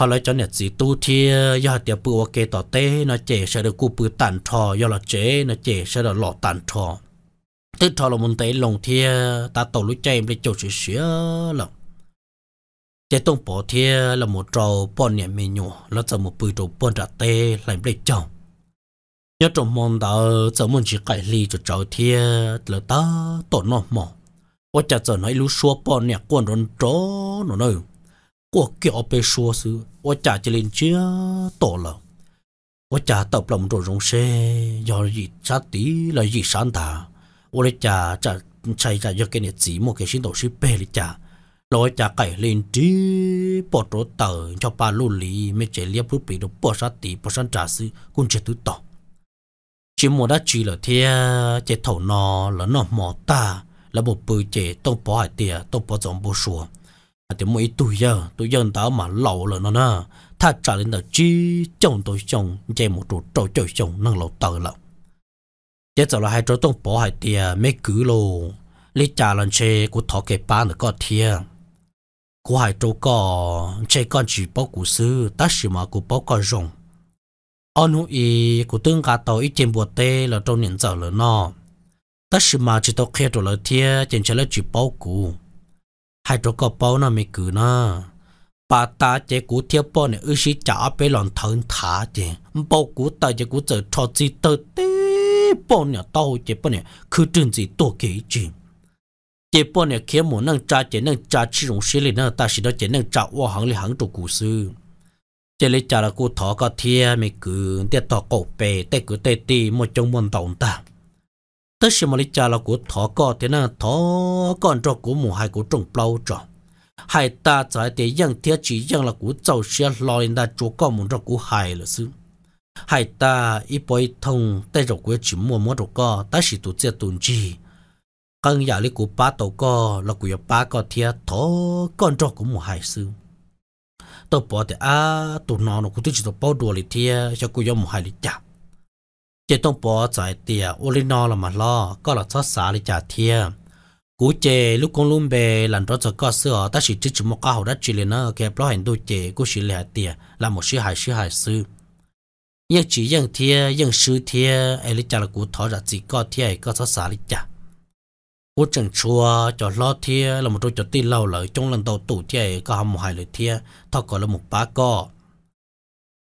họ lấy cho nhật gì tu thiên do tiệp bự ok tỏ tê nó chế sẽ được cú bự tàn trò do là chế nó chế sẽ được lọ tàn trò tức trò là muốn tới lòng thiên ta tổ lũ chạy để chỗ sự sửa lòng chế tông bỏ thiên là một trò bỏ nhẹ mì nhỏ là cho một bự trò bỏ trả tê làm để chồng nhớ trong môn đạo cho muốn chỉ cải lý cho cháu thiên là ta tổ nó mỏng 我家在那一路说半年，管人找呢呢，我叫被说是，我家这邻居到了，我家到不了多容些，要一啥地来一山大，我的家这才家要给你寂寞给心都是白的家，老家改邻居不着头，叫把路里没这里不比的不啥地不啥家事，公车都到，寂寞的去了天，这头脑了那么大。là bộ bự chế tàu bỏ hải tiề tàu bỏ giống bộ sùa à thì mỗi tuổi giờ tuổi dân ta mà lâu rồi nó nè ta trả lên tao chi chồng tôi chồng chơi một chỗ trâu chơi chồng năng lâu tờ lậu chết rồi là hai chỗ tông bỏ hải tiề mấy cứ lô lý trả lên chê của thọ kề ba nữa có thiê của hai chỗ có chê con chỉ bao cụ sư ta chỉ mà cụ bao con rồng ông nuôi của tương cả tàu ít trên bùa tê là trâu nhận giờ là nó ta chỉ mà chỉ tao khe rồi là thiê chẳng chả là chỉ bao cũ hai chỗ có bao nó mới cử nó bà ta chế cũ thiê bao này ư sĩ trả bé lòng thân thả chứ bao cũ ta chế cũ giờ cho gì tơ tê bao này tao chế bao này cứ trừng gì tổ kỹ chứ chế bao này khi mà năng trả chế năng trả chỉ dùng sĩ lý năng ta chỉ đó chế năng trả qua hàng lý hàng chỗ cũ sư chế lý trả là cũ thọ có thiê mới cử để tao cổ bề để cử tê tì một trong môn tổng ta tất mà mọi cha là của thọ co thì na thọ còn cho của mù hai của trồng plau trọ hai ta trái thì yang thiết chỉ yang là của giàu xe lo nên ta chúa con muốn cho của hai là sư hai ta ít bồi thông tay rồi của chỉ mua mua đồ co ta chỉ tụ chia tụ chi căn nhà lý của ba tổ co là của ba co thiết thọ còn cho của mù hai sư tôi bỏ thì à tụ nó nó cũng thích chỉ tụ bao đồ lý thiết cho của mù hai lý chả chế tông bỏ giải tiệt ô lì nó là mà lo có là thoát xả trả thiê cú chế lúc con lùm bề lần đó cho có sữa ta chỉ chỉ một cao đã chỉ lên nó kẹp đôi chế cú chỉ lẻ tiệt là một sự hại sự hại sự nhưng chỉ nhưng thiê nhưng sự thiê ấy lý là cú thọ ra chỉ có thiê có thoát xả lý trả cú chẳng chua cho lo thiê là một đôi cho tin lâu lợi trong lần đầu tủ thiê có hầm hại lợi thiê thọ có là một bá co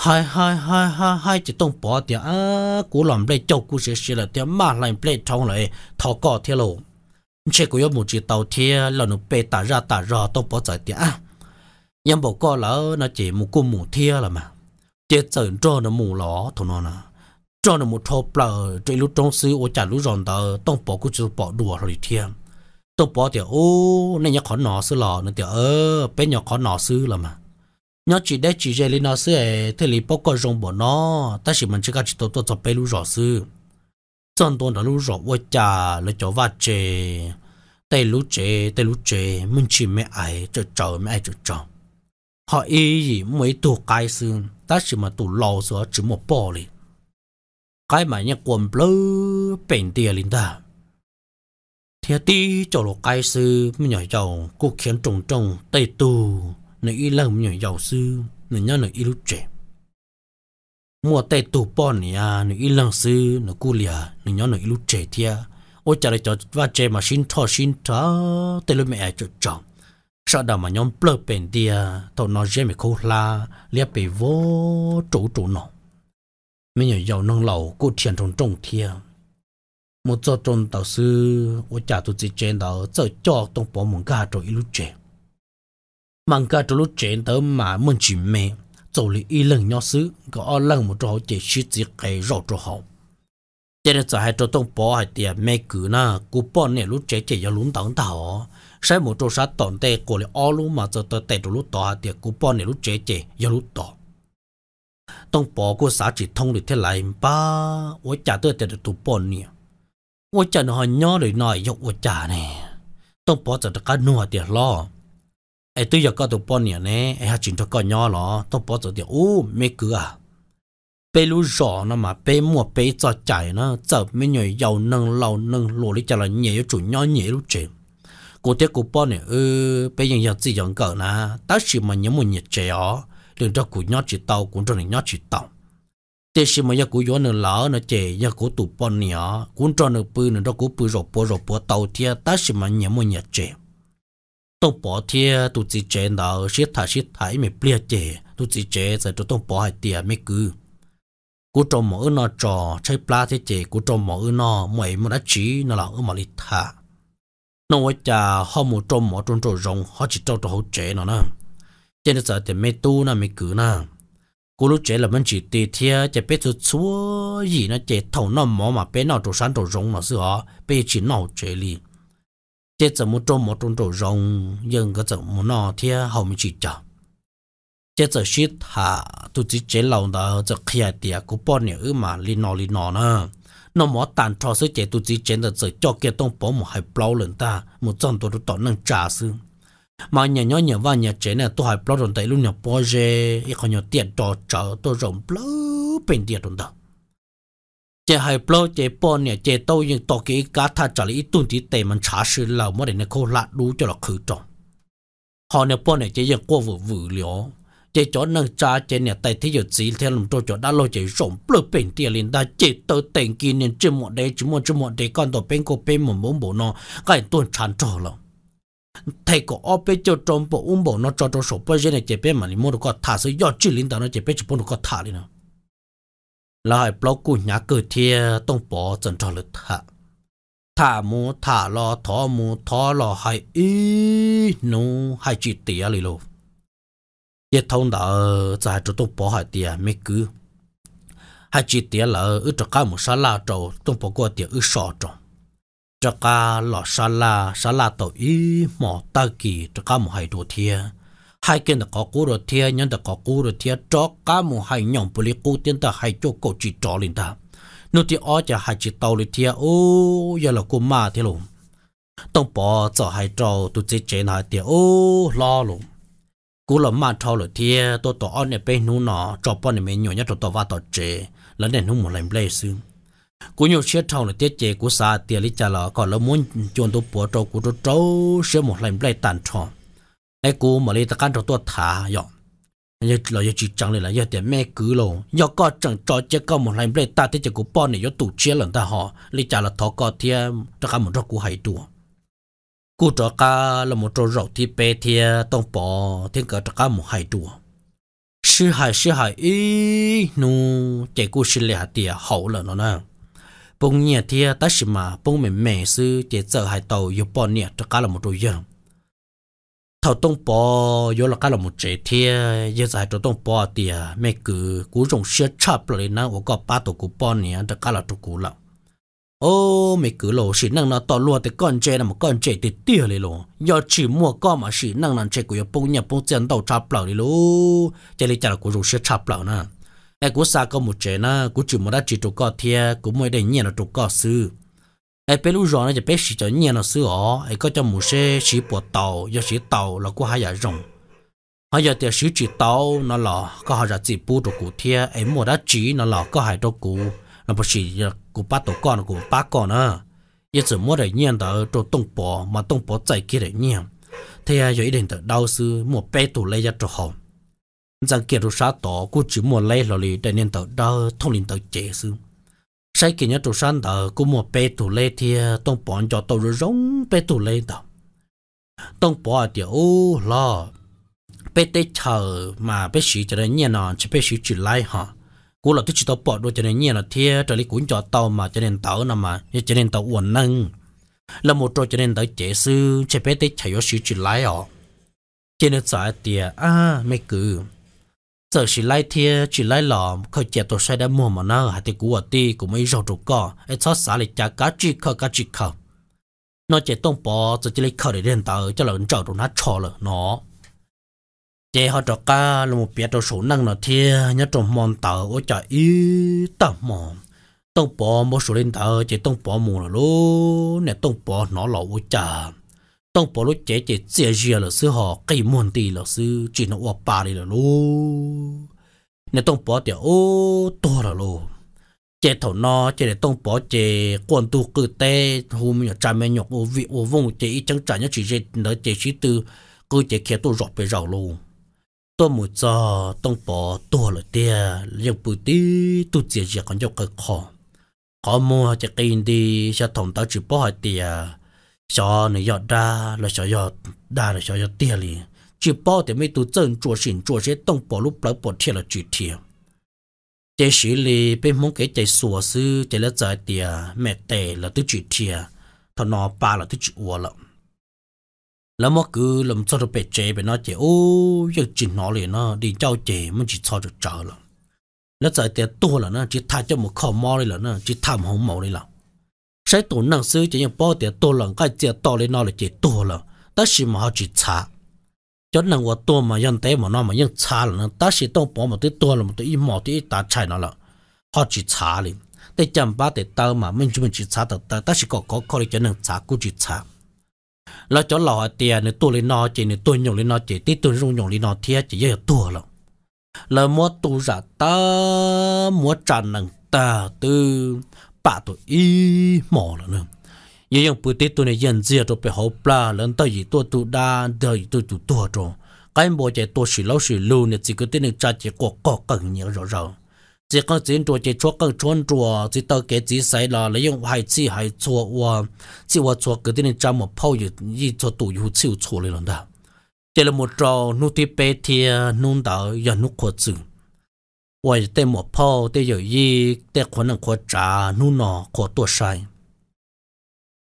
hai hai hai hai hai chỉ tông bỏ tiền à cú làm đây cháu cú sẽ sẽ là tiền mà lại play trong lại thọ cọ thế lộ chỉ có một chỉ tàu thế là nó bê tả ra tả ra tông bỏ giải tiền à nhưng bảo co là nó chỉ một cú mù thế là mà chỉ sợ cho nó mù lỏ thôi nó nè cho nó một thọp là chỉ lúc trong sư, ô chả lúc ròn tờ tông bỏ cú chỉ bỏ đùa rồi thế tông bỏ tiền ô nên nhà khó nọ xứ lò nó tiền ơ bên nhà khó nọ xứ là mà nhớ chỉ để chỉ dạy nó sẽ thế lý bao coi rong bỏ nó ta chỉ mình chỉ có chỉ tổ tổ tập bê lũ rõ sư chân tuần đã lũ rõ vui trả lấy cho vợ chê tây lũ chê tây lũ chê mình chỉ mẹ ai cho cháu mẹ ai cho cháu họ ý gì mấy tụ cái sư ta chỉ mà tụ lâu sửa chỉ một bò đi cái mà nhá quần blue bền tiền linh ta thiệt đi cho lũ cái sư mình nhỏ giàu cô khiến trồng trồng tây tu nè y lầm nhỏ giàu sư nè nhau nè y lúc trẻ mua tay tù bọn nè à nè y lầm sư nè cù lìa à, nè nhau nè y lúc trẻ thia ôi chả để cho va trẻ mà xin thọ xin thọ tay lúc mẹ cho chồng sao đâu mà nhóm plơ bền tia à, tao nói dễ mày khô la lia bề vô trụ trụ nọ mấy nhỏ giàu nông lầu cô thiền trong trồng thia một chỗ trồng tàu sư ôi chả tôi chỉ trên đó giờ cho tông bò mông gà rồi ít lúc trẻ mang cả trong lúc chuyện tới mà mình chỉ mẹ tổ lý y lần nhau xứ có ở lần một chỗ chỉ chỉ chỉ cái rõ chỗ họ chỉ là tại chỗ tông bỏ hay tiền mẹ cứ na cú bỏ nè lúc chế chỉ cho lún tảng tàu sai một chỗ sát tòn tê của lý ở lúc mà giờ tới tê chỗ lúc tỏ hay tiền cú bỏ nè lúc chế chỉ cho lúc tỏ tông bỏ của xã chỉ thông được thế lại ba ôi trả tôi tiền được tụ bỏ nè ôi trả nó nhỏ rồi nói dọc ôi trả nè tông bỏ giờ cả nuôi tiền lo ai tôi giờ có tụ nè ai học chuyện cho con nhỏ lo tôi bỏ rồi thì u mấy cứ à bé lú rõ nó mà bé mua bé cho chạy nó giờ mấy người giàu nâng lâu nâng lùi đi là nhẹ chủ nhỏ nhẹ lú chuyện cô tiếc cô bỏ nè ừ bé ยัง giờ chỉ vẫn cỡ na tao chỉ mà một nhiệt trẻ ó đừng cho cụ nhỏ chỉ tàu cũng cho này chỉ tàu thế chỉ mà giờ cụ gió nửa lỡ nửa trẻ giờ cụ tụ bỏ cho nửa bự tao chỉ mà nhớ một nhiệt trẻ tông bỏ thia tụ chỉ chế nào xiết thả xiết thải mới bia chế tụ chỉ chế sẽ tụ tông bỏ hai tiền mới cứ cú trộm mở nó trò chơi pla thế chế cú trộm mở nó mày mà đã chỉ nó là ở mà lít thả nó với cha họ một trộm mở trộm trộm rồng họ chỉ trộm trộm hậu chế nó nè cho nên giờ thì mấy tu nó mới cứ nè cú lúc chế là mình chỉ tì thia chế biết chút xúa gì nó chế thầu nó mỏ mà bé nó trộm sáng trộm rồng nó xưa bé chỉ nó chế liền chế giờ một trâu một trâu trâu rồng nhưng cái giờ một nọ thì hậu mình chỉ cho chế giờ shit hạ tu chỉ chế lâu đó giờ kia tiệt cũng bỏ nhiều ư mà li nọ li nọ nữa nó mở tàn trò sự chế tu chỉ chế là giờ cho kia tông bỏ một hai bao lần ta một trăm tuổi tuổi nâng trả sư mà nhà nhỏ nhà và nhà chế này tôi hai bao lần tại luôn nhà bao giờ ít còn nhà tiền trò trở tôi rồng bao bên tiền rồi đó chế hai plo chế bò nè chế tàu nhưng tàu cái cả tha trả lý tuân chỉ tệ mình trả sự lâu mới để nó khô lạ đủ cho nó khử trộn họ nè bò nè chế nhưng qua vừa vừa liệu, chế chỗ nâng trả chế nè tại thế giờ chỉ theo lòng cho chỗ đã lâu chế rộng bơ bên tiền liền đã chế tàu tiền kia nè chỉ một đấy chỉ một chỉ một đấy con tàu bên cô bên một bốn bộ nó cái tuần chán trộn lòng thầy có ở bên chỗ trong bộ um bộ nó cho cho số bây giờ nè chế bên mà mình mua được có thả sự do chỉ linh đó nó chế bên chỉ bộ được có thả đi nào là lại bao cú nhà cử thiê tông bỏ chân cho lực thả thả mu thả lo thọ mu thọ lo hay ý nu hay chỉ tía lì lô ye thông đỡ tại chỗ tông bỏ hay tía mấy cứ hay chỉ tía là ở chỗ cá mu sa la trâu tông bỏ qua tía ở sọ trâu chỗ cá lo sa la sa la tàu ý mỏ ta kỳ chỗ cá mu hay đồ thiê hai cái nó có cú rồi thia nhân ta có cú rồi thia cho cá mù hai nhóm bồi lì cú tiên ta hai chỗ cổ chỉ cho linh ta nô thì ở chả hai chỉ tàu lì thia ô giờ là cú mà thế luôn tông bỏ cho hai chỗ tụ chế chế hai thia ô lo luôn cú là mà trâu rồi thia tôi tổ ó này bên nô nọ cho bọn này mình nhỏ nhất cho tàu va tàu chế là nên nó muốn làm lấy xương cú nhiều xe thầu là tiết chế của xa tiền lý trả lọ còn là muốn chôn tôi bỏ trâu của trâu sẽ một lần lấy tàn tròn ai cú mà lấy ta căn trong tua thả rồi giờ là giờ chỉ chẳng là giờ tiền mẹ cứ lo giờ có chẳng cho chơi có một lần bây ta thấy chỉ cú bỏ này giờ tụt chia lần ta họ lý trả là thọ có thì cho cả một rốt cú hay tua cú cho cả là một rốt rậu thì bé thì tông bỏ thiên cả cho cả một hay tua sư hại sư hại ý nu chạy cú sư lẹ tiệt hậu lần nó nè bông nhẹ thì ta xí mà bông mẹ mẹ sư chạy giờ hay tàu giờ bỏ nhẹ cho cả là một đôi giờ thầu tông bò yo là cái là một chế thì giờ giải cho tông bò thì mấy cứ cú dùng xe chập lại nó ô có ba tổ cú bò nè đó cái là tổ cú lắm ô mấy cứ lộ xí năng nó to luôn thì con chế là một con chế thì tiêu lại luôn do chỉ mua con mà xí năng nó chế của bông nhà bông chân đầu chập lại luôn chế lấy chả là cú dùng xe chập lại nè Ai cú xa có một chế nè cú chỉ mua đã chỉ tổ cọ thì cú mua để nhẹ là tổ cọ sư ai bé lúc rồi nó bé chỉ cho nhiều nó sửa ó ai có cho một xe chỉ bộ tàu do chỉ tàu là của hai nhà rồng hai giờ thì chỉ chỉ tàu nó là có hai giờ chỉ bu đồ cụ thia ai mua đã chỉ nó là có hai đồ cụ nó bất chỉ cụ ba tổ con cụ ba con nữa giờ chỉ mua để nhiều đó đồ tông mà tông bò chạy kia để nhiều thì ai giờ ý định tự mua bé tủ lấy cho họ rằng kia đồ sát tổ cụ chỉ mua lấy lò để nên tự đau thông linh tự chế sư sai kia nhớ trụ san đó cũng một bé tụ lê thì tông bỏ cho tàu rồi rong bé tụ lê đó tông bỏ thì ô lo bé tê chờ mà bé sĩ cho nên nhẹ nó chỉ bé sĩ chỉ lại hả cú là tích tàu bỏ đôi cho nên nhẹ nó thì trở lại cuốn cho tàu mà cho nên tàu nào mà cho nên tàu uẩn nâng là một trò cho nên tới chế sư chế bé tê chờ yếu sĩ chỉ lại hả cho nên sợ thì à mấy cứ giờ chỉ lấy thia chỉ lấy lọ khởi chế tổ sai đã mua mà nó hạt thì cú ở ti cũng mới rau trụ cỏ ấy xót xả lịch chả cá chi khờ cá chi khờ nó chế tông bò giờ chỉ lấy khờ để lên tờ cho lợn trâu trụ nó trò lợn nó chế họ trò cá là một bé trâu số năng nó thia nhớ trồng mòn tờ ở chợ y tờ mòn tông bò một số lên tờ chế tông bò mua là luôn nè tông bò nó lọ ở chợ tông bố lúc chế chế chế dìa là sư họ cây muôn tỷ là sư chỉ nó ổ bà đi là lô nên tông bố thì ô to là lô chế thầu nó chế để tông bố chế quân tu cử tê hôm nhỏ cha mẹ nhọc ô vị ô vong chế ý chẳng trả nhá chỉ chế nó chế chỉ từ cứ chế kia tôi rọt bề rào lô tôi một giờ tông bố to là tia nhưng bự tí tu chế dìa còn nhọc cái khó có mua chế kinh đi sẽ thòng tao chỉ bỏ hỏi tiền ชอนยอดดาแล้วชอยอดดาแล้วชอยอดเตี้ยลีจีป้อแต่ไม่ตัวเจิ้งจัวสินจัวเชต้องปลอลุปล่าปลดเที่ยวจีเทียวเจสีลีเป็นมงเกใจสัวซื้อใจละใจเตียแม่เตะละตุจีเทียทนอปลาละตุจีอัวละแล้วมื่อคือลำชอ่เรปิดเจไปน้อเจโอ้ยจีนอเลยน้อดีเจ้าเจมันจีชอจะเจอละแล้วใจเตียตัวละน้ะจีท่าจะมุขข้อมอเลยละนะจีทำหงมอเลยละ sai tổ năng sư chỉ những bao tiền tổ lần cái tiền tổ lên nó là chỉ tổ lần ta chỉ mà họ chỉ trả cho nên tôi tổ mà nhân tế mà nó mà nhân trả là ta chỉ tổ bỏ mà tới tổ là một tới ít mỏ tới ít ta chạy nó là họ chỉ trả liền để chăm ba tới tao mà mình chỉ mình chỉ trả được ta ta chỉ có có có được cho nên trả cũng chỉ trả là cho lò tiền này tôi lên nó chỉ này tôi nhổ lên nó chỉ tí tôi rung nhổ lên nó thiệt chỉ giờ tổ lần là mua tu ra ta mua trả năng ta tư bà tôi ý mò là nữa giờ những bữa tết tôi này dân dìa tôi phải hậu bà lần tới gì tôi tôi đã đời tôi tôi tôi rồi cái bộ chạy tôi xì lâu xì lưu này chỉ có tên này cha chỉ có có cần nhiều rồi rồi chỉ có tiền tôi chỉ cho cần chọn chùa chỉ tao cái chỉ sai là lấy 用 hai chỉ hai chùa và chỉ và chùa cái tên là cha một phao gì gì cho tụ hữu chịu chùa lên rồi đó chỉ là một trò nút tiếp bê thì nung đảo giờ nút khó chịu 我得磨泡，得有一，得可能可炸，努脑可多晒。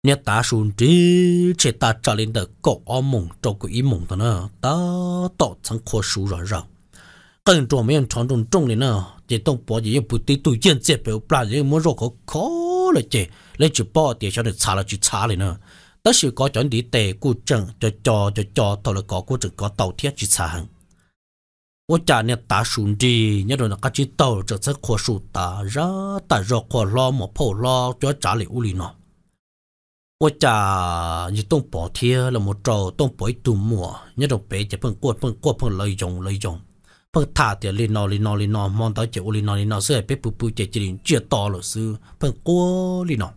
你打算的，这大家里的狗阿梦照顾一梦的呢，打到咱可熟热热。更重面常重重的呢，这东伯也不对对见这表，不然也没绕口可了这，来就把底下的查了就查了呢。但是搞讲的得古正，就叫就叫到了搞古正搞倒贴去查行。我家呢大树的，你说那个去到这才棵树大热，大热棵老么破老，就家里屋里呢。我家你东白天那么早，东白度么，你说白就碰过碰过碰来用来用，碰他的里那里那里那，忙到这屋里那里那，所以别不不这这里接到了是碰过里那。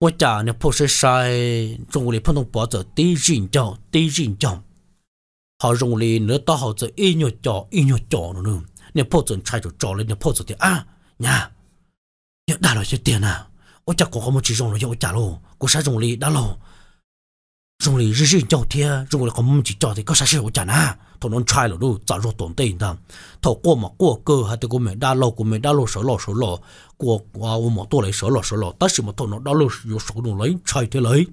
我家呢破是晒，中午里碰到白着，得人叫得人叫。họ dùng lì nữa to họ chơi y nhồi chó y nhồi chó nữa nữa nè phô chuẩn trai cho chó lên nè phô chuẩn thì à nhà nè đã rồi chơi tiền à ô chả có không chỉ dùng rồi ô chả lô cô sẽ dùng lì đã lô dùng lì rỉ rỉ nhau thế dùng lì không chỉ chó thì có sẽ sẽ ô chả na thằng nó trai rồi đâu chả rồi tổn tiền đó thằng qua mà qua cơ hay thì cô mẹ đã lô cô mẹ đã lô sổ lô sổ lô qua qua ô mà tôi lấy sổ lô sổ lô tất sự mà thằng nó đã lô sổ lô lấy trai thế lấy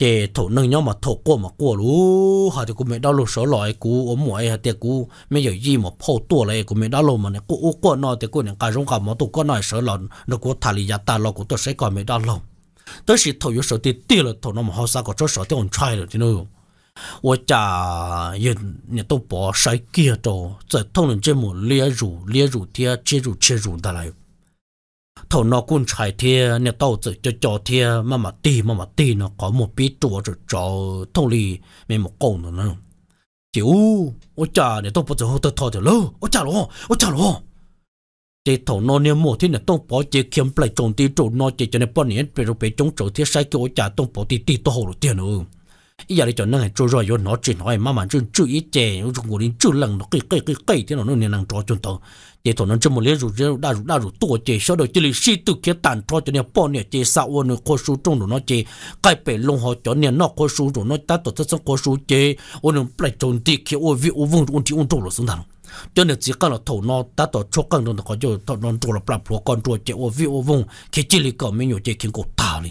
chế thổ nâng nhau mà thổ qua mà qua lú hà thì cũng mẹ đau lú số loại cú ốm mỏi hay thì cú mấy giờ gì mà phô tua lại cũng mẹ đau lú mà này cú u qua nọ thì cú này cả rong cả mà tu qua nọ số lợn nó cú thà lì giá ta lo cú tôi sẽ còn mẹ đau lú tới khi thổ yếu số thì tiêu là thổ nó mà họ sao có chỗ số thì còn trai rồi thì nó 我家人你都把晒街道在讨论这么列入列入贴接入切入的来。thổ nó cũng chạy thì nè tàu chỉ cho cho thì mà mà tì mà mà tì nó có một bít chùa rồi cho thâu lì mình một câu nữa nữa kiểu ô cha nè tàu bắt giờ tao thò thì lơ ô cha lô ô cha lô chỉ thổ nó nè một thì nè tông bỏ chỉ kiếm lại trộn tí trộn nó chỉ cho nè bọn nè bị rồi bị chống trộn thì sai kiểu ô cha tông bỏ tí tí tao hồ rồi tiền nữa ý giờ đi cho năng trôi rồi nó chỉ nói mà mà chứ chú ý chè chúng người đến chú lần nó cái cái cái cái thế nó nó nè năng trò chúng tao chế tổ nó chấm một lẽ rủ rêu đã rủ đã rủ tổ chế sau đó chỉ là sĩ tử kia tàn thọ cho nên bỏ nè chế sao ôn nó khó số trong nó chế cái bể lông họ cho nên nọ khó số rồi nó ta tổ thất sống khó số chế ôn nó lại trốn đi kia ôn vi ô vùng ôn chỉ ôn trâu rồi xứng thằng cho nên chỉ cần là thầu nó ta tổ chốt căng rồi nó có cho thầu nông trâu là bạp lúa con trâu chế ô vi ô vùng khi chỉ là cậu mới nhổ chế khiến cậu ta đi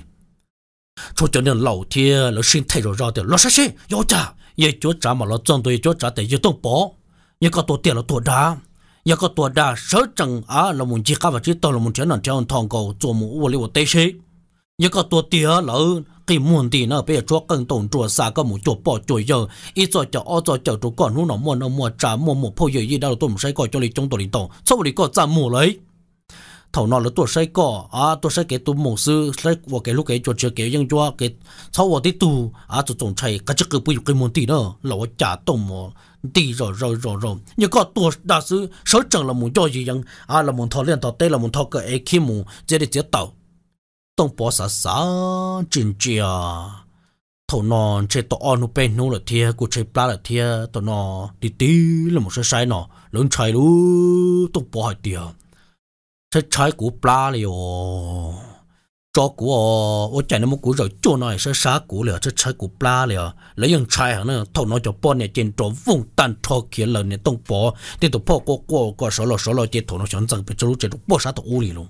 cho cho nên lão thiên là sinh thay rồi ra thì lão sát sinh yếu cha ye chúa trả mà lão trong tôi chúa trả thì yếu tông bỏ nhưng có tổ tiền là tổ đá nhà có tuổi đã sớ chẳng á là muốn chỉ các vật chỉ to là muốn chén nặng chén thằng cầu chùa mũ và liu tê xí nhà có tuổi tía là cái muốn thì nó bây giờ cho cần tổn chùa xa có một chùa bỏ chùa giờ ít rồi cho ở rồi cho chú còn lúc nó mua nó mua trả mua một phô giờ gì đâu tôi muốn xây cỏ cho lý trong tôi lý tổ sau đó có trả mua lấy thầu nó là tôi xây cỏ à tôi xây cái tôi một sư xây và cái lúc cái cho chơi cái dân cho cái sau đó tiếp tục à tôi trồng chay cái chức cái bây giờ cái muốn thì nó là trả tổng đi rồi rồi rồi rồi như có tua đa sư sở trường là muốn cho gì vậy à, là muốn thọ lên thọ tây là muốn thọ cái ấy khi muốn chế để chế tàu tông bỏ xả xả chuyện chia thổ nọ chế tổ on upe nô là thia của chế pla là thia thổ đi là một số sai nọ lớn chạy luôn tông bỏ hai tiệt chế trái của pla liều cho cú ở ở chạy nó một cú rồi cho nó sẽ sát cú liền sẽ chơi cú pla liền lấy những chai hàng nữa, thâu nó cho bọn này trên chỗ vùng tan cho kia lần này tông bỏ thì tụ bỏ cô cô cô số lọ số lọ chết thổ nó chọn rằng bị chỗ chết bỏ sát tụ uli luôn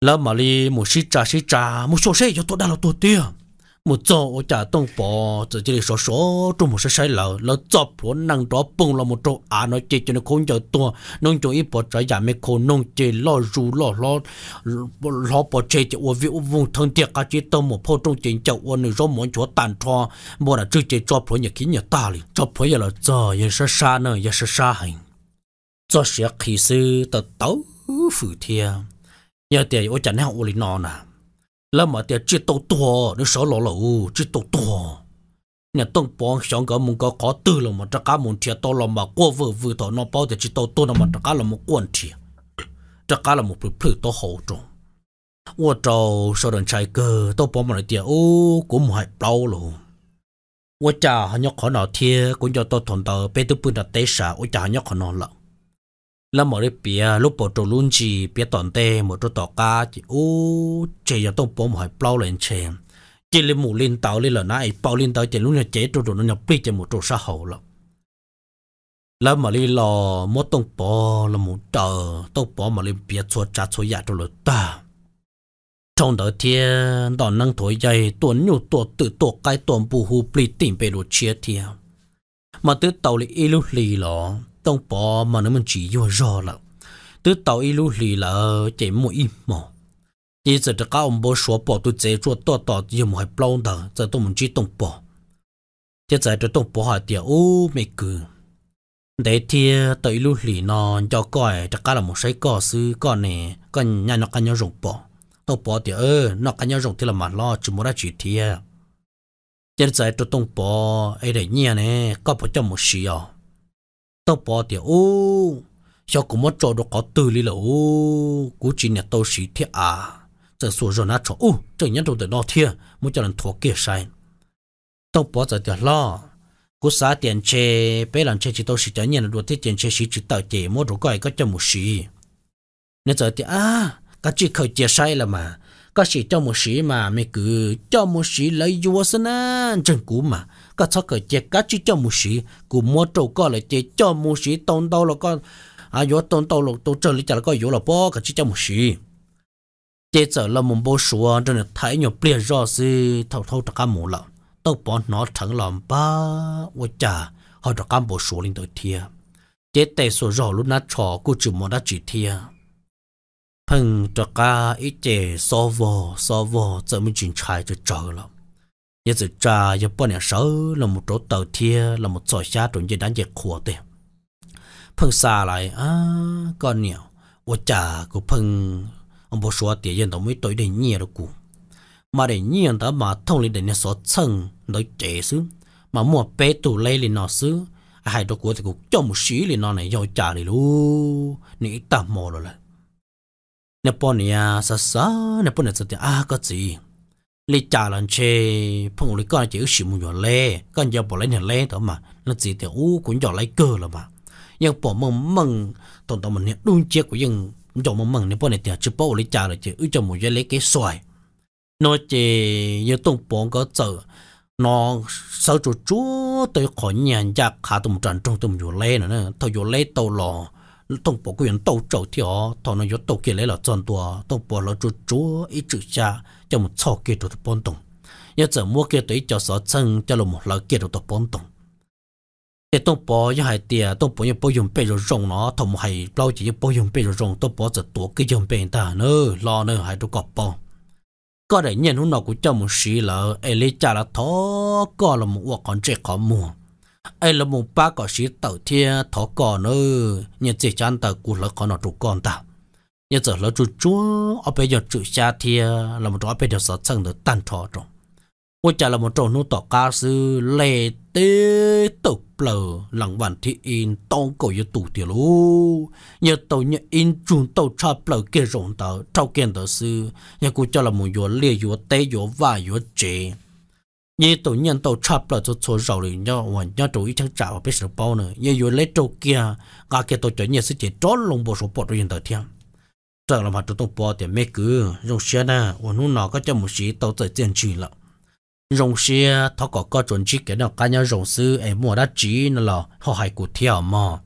là mà đi một xí trà xí trà một số xe cho tôi đã là tôi tiền một chỗ trả tông bỏ từ chỉ số số trong một số sai lầu lỡ chọc phố năng đó bung là một chỗ à nó chỉ cho nó không chờ tua nông chỗ ít bỏ trái giả mấy khổ nông chỉ lo rú lo lo lo bỏ chế chỉ ở vị vùng thân thiệt cả chỉ tông một phố trong chính chậu ở nơi rõ muốn chỗ tàn thoa bỏ là chưa chế chọc phố nhà kín nhà ta liền chọc phố giờ là giờ giờ sa sa nữa giờ sa sa hành cho sẽ khi sư tớ tấu phử thiệt nhớ tiền ô chẳng nào ô lý nó nào là mà tiệt chỉ tàu tua nó sợ lỗ lỗ chỉ tàu tua nhà tông bóng xong cái mông cái khó tư là mà trắc cá mông tiệt tàu là mà qua vừa vừa thọ nó bao tiệt chỉ tàu tua là mà trắc cá là mà quan tiệt, trắc cá là mà hậu chạy tiệt ô, một bự bự tàu nào lận là mọi bia lúc bỏ trâu luôn chỉ bia tổn tê một trâu tọt cá chỉ ô, chỉ giờ tôi bỏ một hai bao lên chèn chỉ lên mù lên tàu lên là nãy bao lên tàu chỉ luôn là chế trâu trâu nó nhập bia chỉ một trâu sao hậu lắm là mà đi lò một tông bỏ là một tờ tông bỏ mà lên bia chua chả chua giả dạ trâu là ta trong đó thiên đòn năng thổi dày tuần nhu tuột tự tuột cái tuần bù hù bị tìm về đồ chia thiên mà tới tàu lì ilu lì lò tông bò mà nó mình chỉ vô rõ là từ tàu y lưu lì là chỉ một ý mà chỉ giờ các ông bố số bò tôi chế cho to to giờ một hai plong đó giờ tôi muốn chỉ tông bò chỉ giờ tôi tông bò hai tiền ô mày cứ để thì tàu y lưu lì nó cho coi các là một cái cò sư cò này con nhà nó con nhau rồng bò tông bò thì ơ nó con nhau rồng thì là mà lo chỉ muốn ra chỉ thì chỉ giờ tôi tông bò ấy để nhia này có phải cho một xí à ờ tao bỏ tiền ô cho cũng mất cho được có từ lý là ô cú chỉ nhà tao xí thế à giờ số rồi nó chỗ ô trời nhớ đâu để nó thiệt muốn cho nó thua kia sai tao bỏ giờ tiền lo cú xả tiền chê bé lần chê chỉ tao xí tiền nhà đồ thế tiền chê xí chỉ tao chê mua đồ coi có cho một xí nên giờ thì à cái chỉ khởi chia sai là mà có xí cho một xí mà mày cứ cho một xí lấy vua sinh chừng cú mà ก็ชอบเกิดเจ็บก็ชี้เจ้ามูสีกูมัวโจก็เลยเจ็บเจ้ามูสีตอนโตแล้วก็อายุตอนโตลงตัวเจอลิจัลก็อยู่ละป้อก็ชี้เจ้ามูสีเจ็บเจอละมุมโบสัวจนไทยเนี่ยเปลี่ยนรอสิเท่าเท่าตะกาหมูละต้องปอนนอถังหลอมป้าว่าจ่า họ đã cam bộ số linh tới thia chế tệ số rõ lúc nát trò cô chữ món đã chỉ thia phần cho ca ít chế so vò so vò giờ mình chỉnh trái cho trời lắm 也是这也不能收，那么多倒贴，那么做下中间咱也苦的。碰下来啊，个鸟，我家个碰，我不说的，人都没对的捏了股，嘛的捏的嘛，通里的那所称那解释，嘛莫白读来的那是，还多过这个叫么水的那呢要家里喽，你打毛了嘞。那半年啥啥，那半年这点啊个子。lì trả lần chê phong lì con chỉ sử dụng lê con giờ bỏ lấy nhà lê thôi mà nó chỉ thì u cũng giờ lấy cơ là mà nhưng bỏ mông mông tổng tổng mình đun chết của dân giờ mông mông nếu bỏ này thì chỉ bỏ lì trả là chỉ ưu cho một giờ lấy cái xoài nó chỉ giờ tổng bỏ có chờ nó sau chỗ chúa tới khỏi nhà ra khá tổng trận trong tổng dù lê nữa thôi dù lê tàu lò tổng cái quyền tàu trầu thì họ thọ nó vô tàu kia lấy là tròn tua tổng bỏ là chỗ chúa ít chữ cha cho một cho kia đồ bốn đồng nhớ giờ mua kia tới cho sợ chân cho là một lão kia đồ bốn đồng thì tôi bỏ như hai tiền tôi bỏ như bao dùng bê rồi rong nó thằng một hai bao chỉ bao dùng bê rồi rong tôi bỏ giờ tổ cái dùng bê ta nữa lo nữa hai tôi cọp bao có để nhận hôm nào cũng cho một xí là ai lấy trả là thó có là một quả con trẻ khó mua ai là một ba có xí tạo thia thó có nữa nhận chỉ chán tờ cũng là khó nó trụ con tao nhớ giờ lỡ chú chúa ở bây giờ chữ cha thì ờ, là một chỗ ở giờ sợ chân được tan trò trong ô cha là một chỗ nô tỏ ca sư lệ tế tục lờ lặng bản thị in tông cổ yếu tủ tiểu lú nhớ tàu nhớ in chung tàu cha lờ kia rộng tờ trao kiện tờ sư nhớ cụ cho là một yếu lệ yếu tế yếu và yếu chế nhớ tàu nhân tàu cha lờ cho số rầu lì nhớ hoàn nhớ chỗ ít chẳng trả và biết sự bao nữa nhớ yếu lệ trâu kia ngã kia tàu cho nhớ sự chế trót lồng bộ số bộ rồi hiện tờ thiang trở là mặt tôi bỏ thì mấy cứ rong xe na và nu nó có cho một xí tàu tới tiền chỉ lợ rong xe thọ có có chuẩn chỉ cái nào cá nhau rong sư em mua đã chỉ nó là họ hay cụ theo mà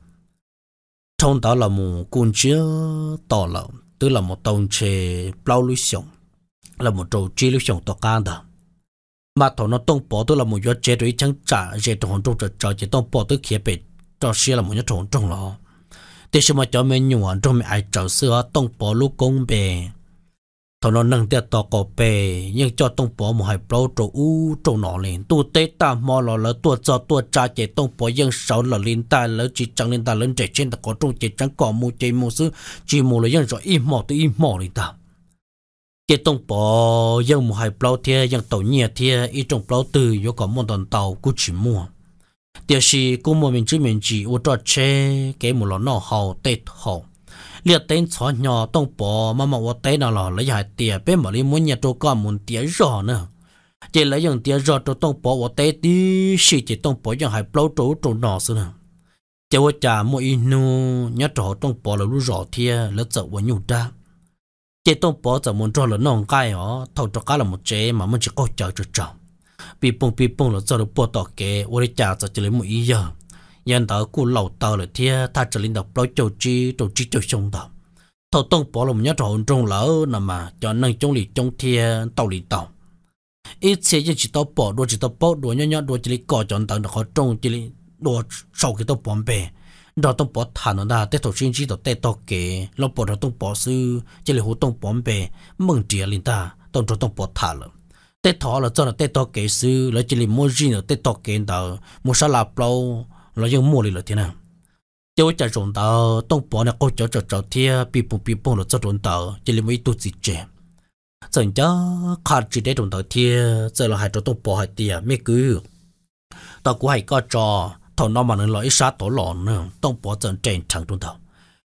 trong đó là một cuốn chứa tỏ lợ tức là một tông chè bao lưới sống là một trầu chi lưới sống tỏ can đó mà thọ nó tông bỏ tức là một gió chế đối chẳng trả chế trong hồn trong trở chế tông bỏ tức khía bể cho xe là một nhát trộn trong lọ thế sao mà cho mình nhung trong mình ai trâu xưa tông bỏ lúc công bề thằng nó nâng tiệt tỏ cổ bề nhưng cho tông bỏ một hai bao trâu u trâu nọ lên tu tế ta mò lò lỡ tua cho tua cha chế tông bỏ nhưng sáu lỡ lên ta lỡ chỉ chẳng lên ta lên trẻ trên ta có trâu chế chẳng có mu chế mu sư chỉ mu lỡ nhưng rồi im mò tự im mò lên ta chế tông bỏ nhưng một hai bao thiê nhưng tàu nhẹ thiê ít trong bao từ có một đòn tàu cũng chỉ mua tiêu sĩ cũng một mình chỉ mình chỉ ô trò chế cái một lọ nọ hậu tê hậu liệt tên chó nhỏ tông bò mà mà ô tê nào lọ lấy hai tiền bên mà đi muốn nhà tôi còn muốn tiền rõ nữa chỉ lấy dùng tiền rõ tôi tông bò ô tê đi sĩ chỉ tông bò dùng hai bao trấu trấu nọ xưa nữa chỉ ô cha mua inu nhớ trò tông bò là lũ rõ thiệt lỡ sợ quá nhung ra chỉ tông bò giờ muốn cho là nòng cái ó thầu cho cá là một chế mà mình chỉ có chờ chờ chờ bị bông bị bông là do được bỏ tỏ kệ ô đi trả giờ chỉ lấy một ý giờ nhân đó cụ lẩu tàu là thế ta chỉ lên đọc bao châu chi châu chi châu sông đó thầu tông bỏ lòng nhớ trộn trong lỡ nằm mà cho nâng trong lì trong thia tàu lì tàu ít xe chứ chỉ tao bỏ đua chỉ tao bỏ đua nhớ nhớ đua chỉ lấy cỏ chọn tàu nó khó trông chỉ lấy đua sau khi tao bỏ bè đó tao bỏ thả nó ra tết thổ sinh chỉ tao tết tao kệ lo bỏ đó tao bỏ sư chỉ lấy hồ tông bỏ bè mừng trìa linh ta tao cho tao bỏ thả lắm tết thọ là cho là tết thọ kế sư là chỉ là mua gì là tết thọ kể đó mua sao là bao là dùng mua đi là thế nào tiêu chả rộn đó tông bỏ là câu chó chó chó thia bị bùng bị bùng là cho rộn đó chỉ là mấy tu gì chè chẳng chớ khát chỉ để rộn đó thia giờ là hai chỗ tông bỏ hai tia mấy cứ tao cũng hay có trò thằng nó mà nó lấy sát tổ lọ nữa tông bỏ chẳng trên chẳng rộn đó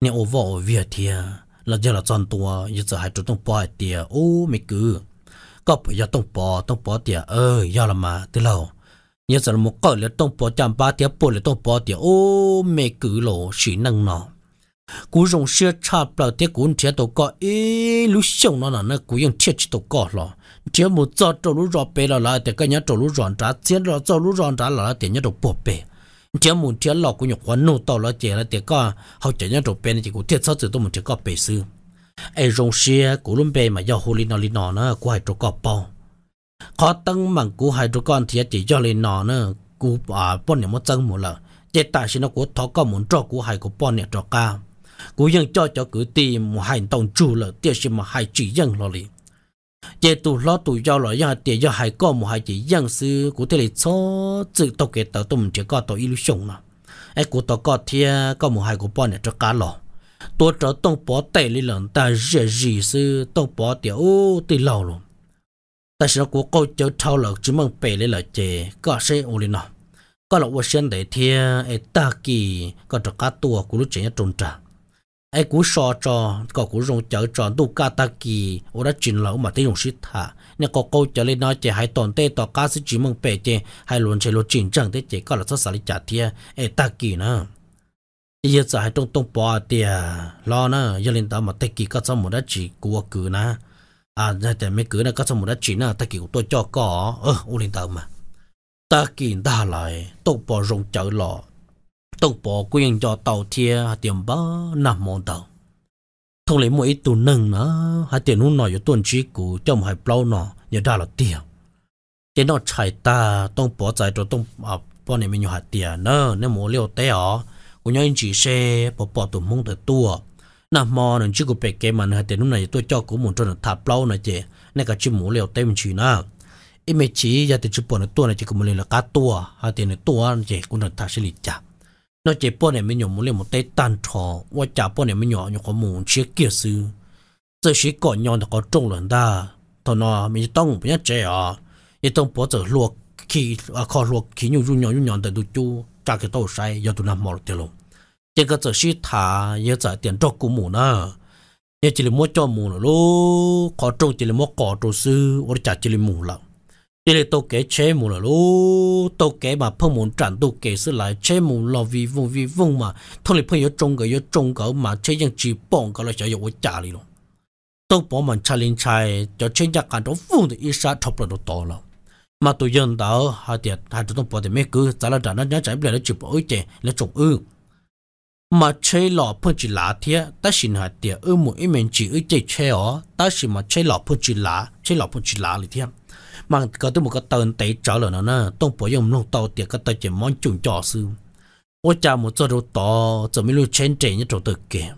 nên ô vợ việc thia là giờ là chọn tua giờ hai chỗ tông bỏ hai tia ô mấy cứ cọp giờ tông bò tông bò tiệt ơ giờ là mà từ lâu nhớ giờ một cọp là tông bò chạm ba tiệt bò là tông bò tiệt ô mẹ cử lộ sĩ năng nó cú dùng xe cha bảo tiệt cú tiệt tổ cọ ê lú xong nó là nó cú dùng tiệt tổ cọ lo tiệt một giờ tổ lú rọ bê là lại tiệt cái nhớ tổ lú rọn trả tiệt rồi tổ lú rọn trả là lại tiệt nhớ tổ bò bê tiệt một tiệt lọ cú nhục quan nô tao là tiệt là tiệt có hậu tiệt nhớ tổ bê này cú tiệt sao từ tôi một tiệt có bê xưa ai rong xia cú luôn bề mà do hồ lino lino nữa cú hai trâu cọp bao khó tăng bằng cú hai trâu con thì chỉ do lino nữa cú à bọn nhà mất chân một lần chế tài xin nó của thọ có muốn cho cú hai của bọn nhà trâu ca cú dân cho cho cứ tìm một hai tông chủ là tiếc xin mà hai chỉ dân lo liền chế tụ lo tụ do lo do tiếc do hai con một hai chỉ dân sư cú thế là số tự tộc cái tàu tụm chỉ có tàu illusion nào ai cú tàu có thì có một hai của bọn này cho cá lò ตัวจอต้องปอเตะเลยหลังแต่เรื่อยๆซื้อต้องปอเดี๋ยวตีเหล่าลงแต่ฉันกูก็เจอเท่าหลักจึงมึงเปเลยหล่ะเจก็ใช่โอลินะก็หลักว่าเช่นเดียเทียไอ้ตากีก็จะกัดตัวกูรู้จักยจนจ้าไอ้กูสอจอก็กูรงเจอจอนดูกาตากีโอ้ละจินเหล่ามาที่ยงชิดหาเนี่ยก็กูจะเล่นน้อยเจหายตอนเต้ต่อกาสิจิมึงเปเจให้หลวนเชลจินจังเต้เจก็หลักสัสาริจัดเทียไอ้ตากีนะ giờ giờ hai trong tông bò tiề lo nữa giờ lên tao mà tay kỳ các cháu một đã chỉ của cử na à nhà trẻ mấy cử là có cháu một đã chỉ na tay kỳ của tôi cho có ờ u lên tao mà ta kỳ ta lại tông bò rồng chở lọ tông bò quyền cho tàu thia tiền bá nằm mòn tàu thông lấy mỗi tù nâng nữa hai tiền luôn nọ có tuần trí cũ trong hai bao nọ nhớ ra là tiền tiền nó chạy ta tông bò chạy cho tông à bọn này mình nhỏ hai tiền nữa nên mua liều té ó u nhau chỉ xe bỏ bỏ tụm mông tới tua nà mò nên chỉ có bề cái mà nó tiền lúc này tôi cho cũng muốn cho nó thạp lâu này chị nên cả chỉ muốn liều tem chỉ na em chỉ giờ thì chỉ bỏ nó tua này chỉ cũng muốn là cá tua hay tiền này tua này chị cũng là thạp xử lịch chả nó chỉ bỏ này mình nhổ muốn liều một tay tan trò và chả bỏ này mình nhỏ nhỏ có muốn chiếc kia sư giờ chỉ có nhau là có trung lần ta thọ nó mình tông bây giờ trẻ à mình tông bỏ giờ luộc khi à khó luộc khi nhung nhung nhung nhung tới đủ chú chả cái tàu sai giờ tụi nó mò được luôn 这个就是他也在点照顾母呢，也这里没照母了喽，考中这里没考中是我的家这里母了，这里都给切母了喽，都给嘛碰母战都给是来切母了，为翁为翁嘛，他的朋友中个有中个嘛，这样只帮个了就有我家里了，都帮忙拆零拆，就全家干着风的一下差不多到了。mà tôi dân đó họ tiệt hai chúng tôi bỏ thì mấy cứ trả là trả nó nhớ chạy bây giờ nó chụp ở trên là trùng ương mà chơi lọ phun chỉ lá thiệt, ta xin hạt tiền ư một ít mình chỉ ư chơi chơi ó ta xin mà chơi lọ phun chỉ lá chơi lọ phun chỉ lá thì thiệt, mà có tôi một cái tên tế trở lại nó nè tông bỏ dùng nông tàu tiền cái tên chỉ món chung trò sư ô cha một chỗ đồ to chỗ mới lưu chén trẻ như chỗ tự kể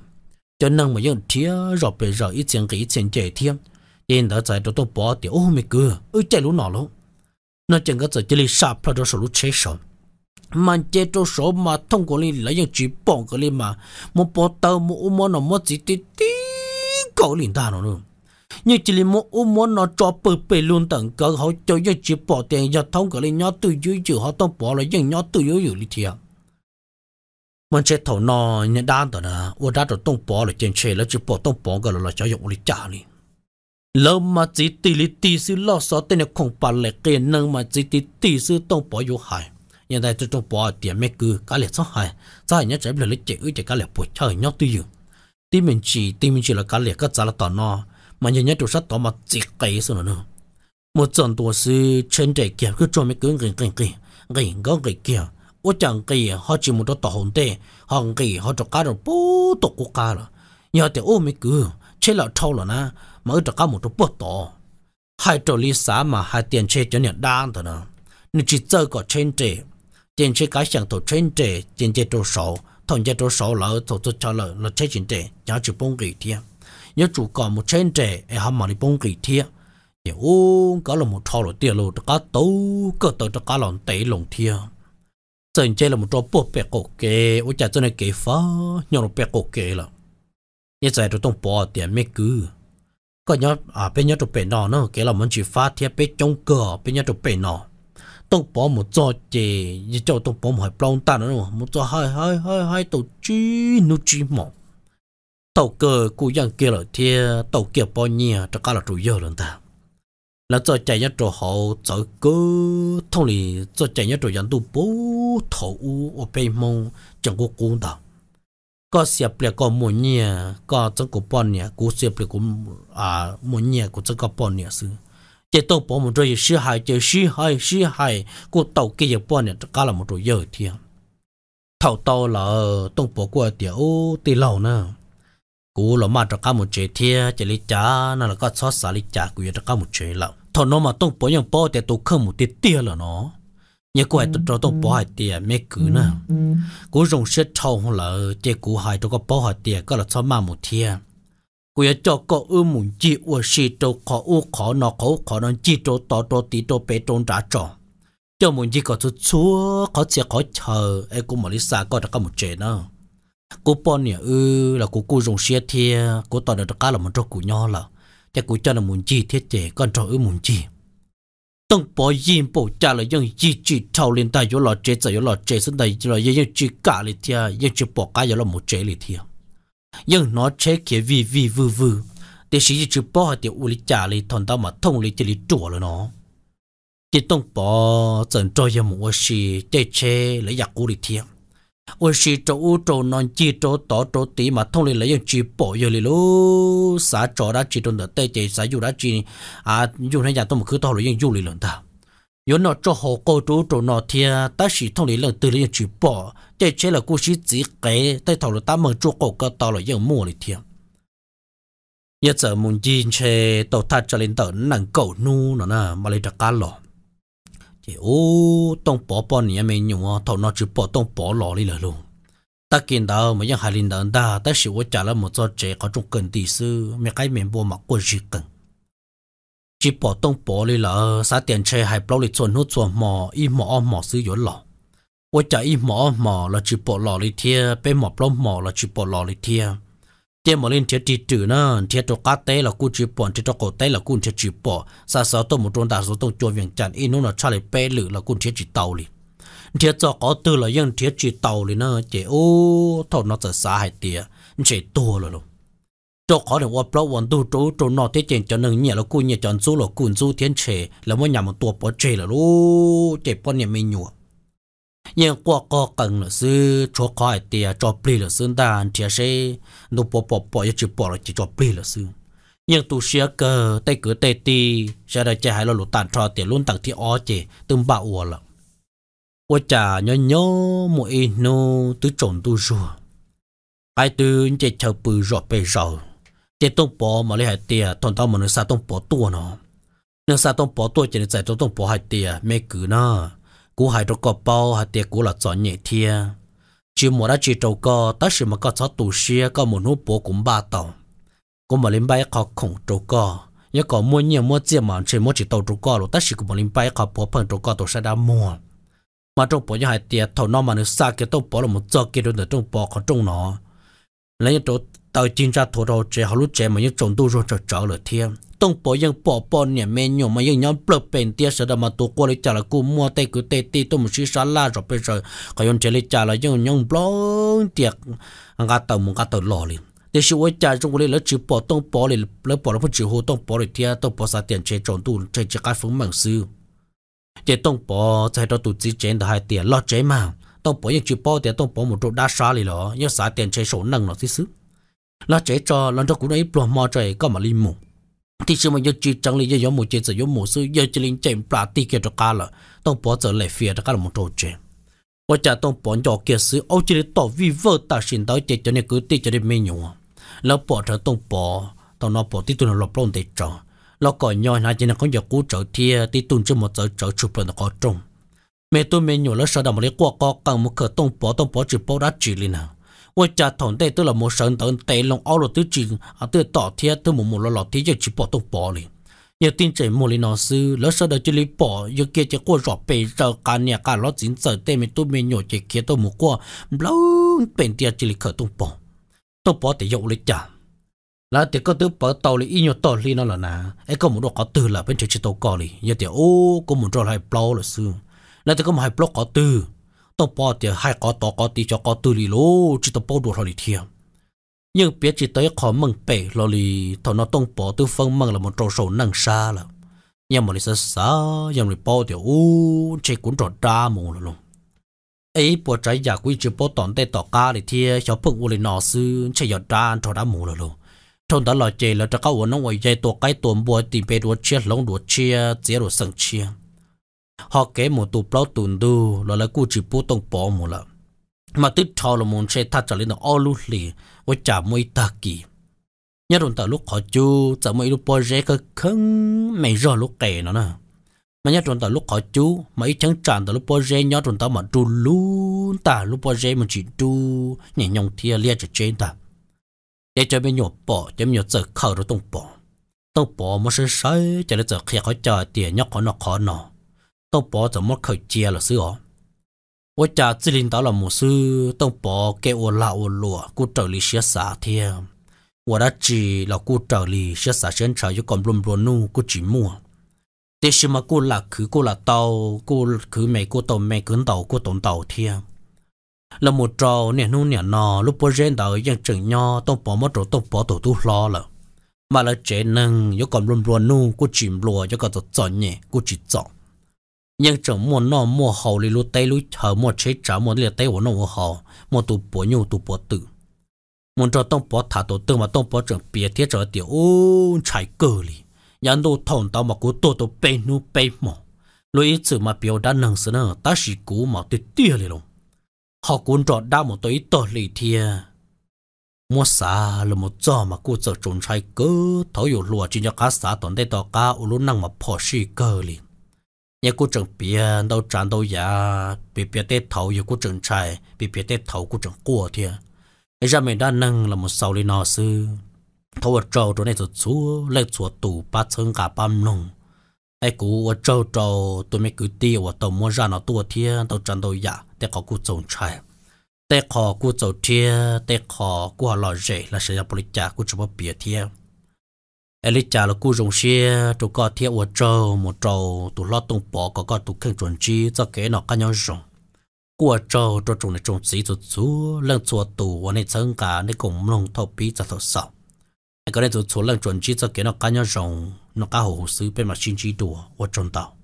cho nên mà dùng thía rồi bây giờ ít tiền cái ít tiền trẻ thiệt, nên đã tại chỗ tôi bỏ tiền ô mày cứ ư chơi lú nào luôn, nó chẳng có chỗ chơi đi sạp phải đồ số lú chơi sống chế số mà thông qua มันเจโจโสมาท่องกลีแล้วยังจีบองกลีมามันปอเตอมันอุมอนมันจิติตีกอลินตาหนู nhưng chỉ mà một một ôm muốn nó cho bự bể luôn tận cỡ họ cho giờ chỉ bỏ tiền giờ thông cỡ lên nhỏ từ dưới chữ họ tông bỏ lại nhưng nhỏ từ dưới dưới thì mình sẽ thầu nó nhận đan tận à ô đã rồi tông bỏ lại trên xe là chỉ bỏ tông bỏ cỡ là cho dụng lý trả đi lâu mà chỉ tỷ lý tỷ sư lo sợ tên là không phải là cái nâng mà chỉ tỷ tỷ sư tông bỏ vô hại hiện tại tôi bỏ tiền mấy cứ cả lệ số hai sao nhớ trẻ lấy chị ư chế cá lệ bồi chơi nhóc tuy dừng tim mình chỉ tim mình chỉ là cá lệ các giá là tao nó mà nhớ nhớ chỗ sát tao mà chỉ cái số nữa một trận tổ sư trên trẻ kia cứ cho mấy cứ gỉnh gỉnh gỉnh gỉnh có gỉnh kia ô chẳng kỳ họ chỉ một tao hồn tê họ kỳ họ cho cá rồi bố tổ của cá rồi nhớ thì ô mấy cứ chế là trâu rồi na mà ở chỗ cá một chỗ bớt tổ hai trò lý xá mà hai tiền chế cho nhận đang thôi nè nên chỉ chơi có trên trẻ tiền chỉ cái chẳng tổ chuyên chế tiền chế tổ số thông chế tổ số là tổ tổ cho là là chế chuyên chế nhớ chủ bông kỳ thiệt nhớ chủ có một chuyên chế ai ham mà đi bông kỳ thiệt thì ô có là một thò là tiền lô tất cả tấu cơ tấu tất cả lòng tẩy lòng thiệt tiền chế là một trò bộ bẹt cổ kê ô chả cho này kê phá nhớ nó bẹt cổ kê là nhớ giải tổ tông bỏ tiền mấy cứ có nhớ à bên nhớ tổ bẹt nọ nữa kể là muốn chỉ phát thiệt bên trong cửa bên nhớ tổ bẹt nọ tông bỏ một chỗ chè như chỗ tông bỏ một hai plong ta nữa mà một chỗ hai hai hai hai tụt chi nu chi mỏ tàu cơ cú dân kia là thia tàu kia bao nhiêu chắc là chủ yếu rồi ta là chỗ chạy nhất chỗ hậu, chỗ cơ thông này chỗ chạy nhất chỗ dân tu bố thầu u ở bên mông chẳng có cú nào, có xếp lại có một nhà có chẳng có bao nhiêu có xếp lại có à một nhà có chẳng có bao nhiêu xưa chế tàu bỏ một rồi sư hại chế sư hại sư hại của tàu kia giờ bỏ này cả là một rồi giờ thì tàu tàu là tàu bỏ qua tiểu tỷ lâu nè cú là mà cho cả một chế thia chế lý trả, nó là có xót xả lý trả, của cho cả một chế lầu Thôi nó mà tàu bỏ những bỏ thì tàu không một tiết tiếc là nó nhớ cô hãy cho tàu bỏ hai tia mấy cứ nè cú dùng sẽ thầu là chế cú hại cho có bỏ hai tia có là xót mà một thia กูจะจก็อืมุนจีอวชีโตขออู้ขอนอขอขอนอนจีโตต่อโตตีโตเปตรงจ่าจ่อเจ้ามุนจีก็จะชัวเขาเสียเขาเชอไอ้กูมอลิซาก็ตะก็มุเจนะกูปอนเนี่ยเออแล้วกูกูรงเสียเทียกูตอนเด็กก้าละมันจะกูย่อละแต่กูจะละมุนจีเทียเจก็จะอืมุนจีต้องปอยินปอจ่าเลยยังจีจีเท่าเรียนได้ยอหล่อเจจะยอหล่อเจสันได้ยอหล่อยังจีกะเลยเทียยังจีปอกกะยอหล่อมุเจเลยเทีย nhưng nó chế kia vì vì vư vư để sử dụng bỏ hạt u lý trả lại thằng tao mà thông lý chỉ lý chùa rồi nó chỉ tông bỏ dần cho em một sĩ chế chế lấy giặc u lý thiệt u sĩ cho u cho non chi cho tỏ cho tí mà thông lý lấy những chỉ bỏ giờ lý lú xã cho đã chỉ trong đợt tây chế xã dù đã chỉ à dù này nhà tôi mà cứ to lấy nhưng dù lý luận ta cho ta 有那做好高度做那天，但是同你人对了一句不，这些了故事只给对头了，他们做高个到了有么的天。一则梦见去到他这里头能够努了呢，没得干了。thì ô tông bỏ bỏ nè mình nhung thầu nó chỉ bỏ tông bỏ lò đi là luôn ta kiến đó mà những hai linh đó ta ta sẽ vô trả lại một số trẻ có trung cần tỷ sư mấy cái mình bỏ mặc quân gì cần จีปอต้องปอเลยเหรอสาเตียนเชยให้ปลอกลยชวนหุ่นชวนหมออีหมอหมอซื้อยนหล่อว่าจะอีหมอหมอเราจีบปอหล่อลยเทียเป็นหมอปลอมหมอเราจีบปอหล่อลยเทียเจ้าหมอเล่นเทียตีตื่นนะเทียตัวก้าเต้เรากู้จีบปอนเทียตัวก้าเต้เรากู้เทียจีบปอซาสาวต้องหมุดรงตาสาวต้องจวนอย่างจัน อีนู้นเราชาเลยเป๋หรือเรากู้เทียจีเตาเลยเทียจอกอตือนเรายังเทียจีเตาเลยเนอะเจ้าโอ้ทอดนอจะสาหายเตียเจฉยตัวเลยลูก cho khó để qua bao vốn tu chỗ chỗ nọ thế chuyện cho nên nhà là cùi nhà chọn số là cùi số thiên chế là mỗi nhà một tua bỏ chế là lú chế bỏ nhà mình nhua nhưng qua có cần là sư cho khó ai cho bì là sư ta chỉ sẽ nó bỏ bỏ bỏ chỉ bỏ là chỉ cho bì là sư nhưng tu sửa cơ tay cửa tay ti sẽ đợi chạy là lụt tàn trò tiền luôn tặng thì ó chế từng bạo uổng là ủa chả nhớ nhớ mỗi tứ trộn tu rùa ai tư chạy chờ bự rọt bề rồi chế tông bỏ mà lấy hai tia thằng tao mà nó sa tông bỏ tua nó nó sa tông bỏ tua chỉ giải tông bỏ hai tia mẹ cứ nó cú hai trâu cọ bao hai tia cú là chọn nhẹ thia chỉ mua ra chỉ trâu co, ta chỉ mà có cháu tù xia có một nụ bò cũng ba tàu cũng mà lên bay khó khổng trâu co, nhớ có mua nhiều mua chia mà chỉ mua chỉ tàu trâu co, rồi ta chỉ cũng mà lên bay khó bò phần trâu co, tàu sẽ đã mua mà trâu bò như hai tia thằng nó mà nó sa kia tông bỏ là một giờ kia rồi trong bỏ khó trong nó lấy chỗ tao tin ra thổ đồ trẻ họ lúc trẻ mà những trộn tu rồi trở trở lời thiên tông bố yên bỏ bỏ nhẹ mẹ nhổ mà yên nhóm bờ bền tia sợ đầm mà tụ qua lấy trả là cô mua tay cứ tê tê tôi một xí xá la rồi bây giờ còn yên trẻ lấy trả là những nhóm blong tiệc ngã tàu một ngã tàu lò liền để sự với trả trong cái lấy chữ bỏ tông bỏ liền lấy bỏ nó phải chữ hồ tông bỏ lại tia tông bỏ xa tiền chế trộn tu chế chế cái phúng mạng sư để tông bỏ chạy đó tụ chỉ chén được hai tiền lo chế mà tông bỏ yên chữ bỏ tiền tông bỏ một chỗ đa xa liền đó nhớ xả tiền chế số năng nó xí xứ là chế trò lần đó cũng nói bỏ mò trời có mà linh mục. thì sự mà giờ chỉ chẳng lý giờ một chế giờ giờ một sự giờ chỉ linh chạy bà tì kia cho cá là tông bỏ giờ lại phía cho cá là một đồ chế và cha tông bỏ nhỏ kia sự ông chỉ tỏ vi vợ ta xin tới chế cho nên cứ tì cho nên mê nhung là bỏ trở tông bỏ tông nó bỏ tì tụi nó lập lông để trò là cỏ nhỏ này chỉ là con giờ cú trở thia tì tụi chưa một giờ trở chụp lên nó có trông mẹ tôi mê nhung là sao đâu mà lấy qua có cần một cờ tông bỏ tông bỏ chỉ bỏ ra chỉ linh nào 我家同地都了没生等地龙奥罗都只啊都倒贴都没没了老贴就去包东包哩。有 tin trời mùa lên nó sư lỡ sau đó chỉ lấy bỏ yêu kia chỉ qua rọ bề rọ cả nhà cả lót dính giờ tê mình tôi mình chỉ kia tôi mua qua lâu bên tia chỉ lấy khởi tung bỏ tôi bỏ để dậu lấy chả là thì có thứ bỏ tàu ít nhiều tàu đi nó là nà ấy có một đôi có từ là bên trên chỉ tàu cò đi giờ thì ô có một đôi hai plau là sư là thì có một hai plau có từ ตปอเตียให้กอตอกอตีจอกอตุลีโลจิตปอดูทอลิเทียมยังเปียจิตเตยขอมึงเปะลอลีทอนอต้องปอตื้อฟังมึงละมันโตโซนังซาละยังมันลิซซายังริปอเตียอู้เชกุนจอดดามูละลงไอ้ปวดใจอยากวิจิปอตอนเตต่อกาลิเทียชอบพึ่งอุลินอซื้อเชยอดดานทอดามูละลงทนตลอดเจแล้วจะเข้าหัวน้องไว้ใจตัวใกล้ตัวบัวตีเปดัวเชียหลงดัวเชียเจียดัวสังเชีย họ kể một tụ bao tuần đu là là cô chỉ bố tông bỏ một là mà tức thao là muốn xe thắt trở lên là ô lú lì với chả mây ta kỳ nhớ đồn tờ lúc họ chú chả mây lúc bỏ rẽ cơ khấn mày rõ lúc kể nó nè mà nhớ đồn tờ lúc họ chú mà ý chẳng tràn tờ lúc bỏ rẽ nhớ đồn tờ mà trù luôn ta lúc bỏ rẽ mà chỉ trù nhẹ nhàng thia lia cho trên ta để cho bên nhổ bỏ cho bên nhổ giờ khờ rồi tông bỏ tông bỏ mà sẽ sai cho nên giờ khi họ chờ tiền nhóc họ nó khó nọ tông bỏ cho mất khởi chia là sư họ ô cha chỉ linh đó là một sư tông bỏ kêu ô là ô lùa cú trở lý xia xả thiê ô đã chỉ là cú trở lý xia xả xuyên trở cho còn luôn luôn nu cú chỉ mua thế xí mà cú là cứ cú là tàu cú cứ mày cú tàu mày cứ tàu cú tổn tàu thiê là một trò nè nụ nè nọ, lúc bố rèn tàu dân chừng nho tông bỏ mất rồi tông bỏ tổ tú lo là mà là trẻ nâng, yo còn luôn luôn nu, cô chìm lùa, yo còn tớ chọn nhỉ, cô chỉ chọn nhưng chỗ mua nó mua hậu lì lú tây lú chờ mua chế trả mua lì tây của nó mua hậu mua tụ bỏ nhiều tụ bỏ tự muốn cho tông bỏ thả tổ tương mà tông bỏ trưởng bia thiết trở tiểu ô chạy cờ lì nhắn đồ thòng tao mà cú tổ tổ bê nu bê mỏ lũ ít chữ mà biểu đã nâng sân ở ta chỉ cú mà tuyệt tia lì lùng họ cũng trọ đa một tối tổ lì thia mua xả là một giò mà cú trở trốn chạy cờ thấu hiểu lùa chỉ cho cá xả tổn đây tỏ cá ô lú năng mà phò xì cờ liền nhà cô trưởng bia đâu tràn đâu giả bị bia tết thầu giờ cô trưởng trai bị bia tết thầu cô trưởng cua thì ra mình đã nâng là một sau lên nọ sư thâu ở trâu chỗ này rồi chúa lấy chúa tủ ba chân cả băm nung ai cú ở trâu trâu tôi mới cứ tiêu ở tàu mua ra nó tua thiên đâu tràn đâu giả để có cô trưởng trai để có cô trưởng thiên để có cô họ lò rể là sẽ ra bồi trả cô trưởng bia thiên ấy trả là cú rồng xe tụ có thiệt một trâu một trâu tụ lo tung bỏ có có tụ khen chuẩn chi cho kế nó cá nhau rồng của trâu cho chúng này trồng xí chuột chú lần chuột tụ và này chân cả này cũng lông thâu bí cho thâu sọ cái này chuột chú lần chuẩn chi cho kế nó cá nhau rồng nó cá hồ sư bên mặt xin chi đùa và trồng tàu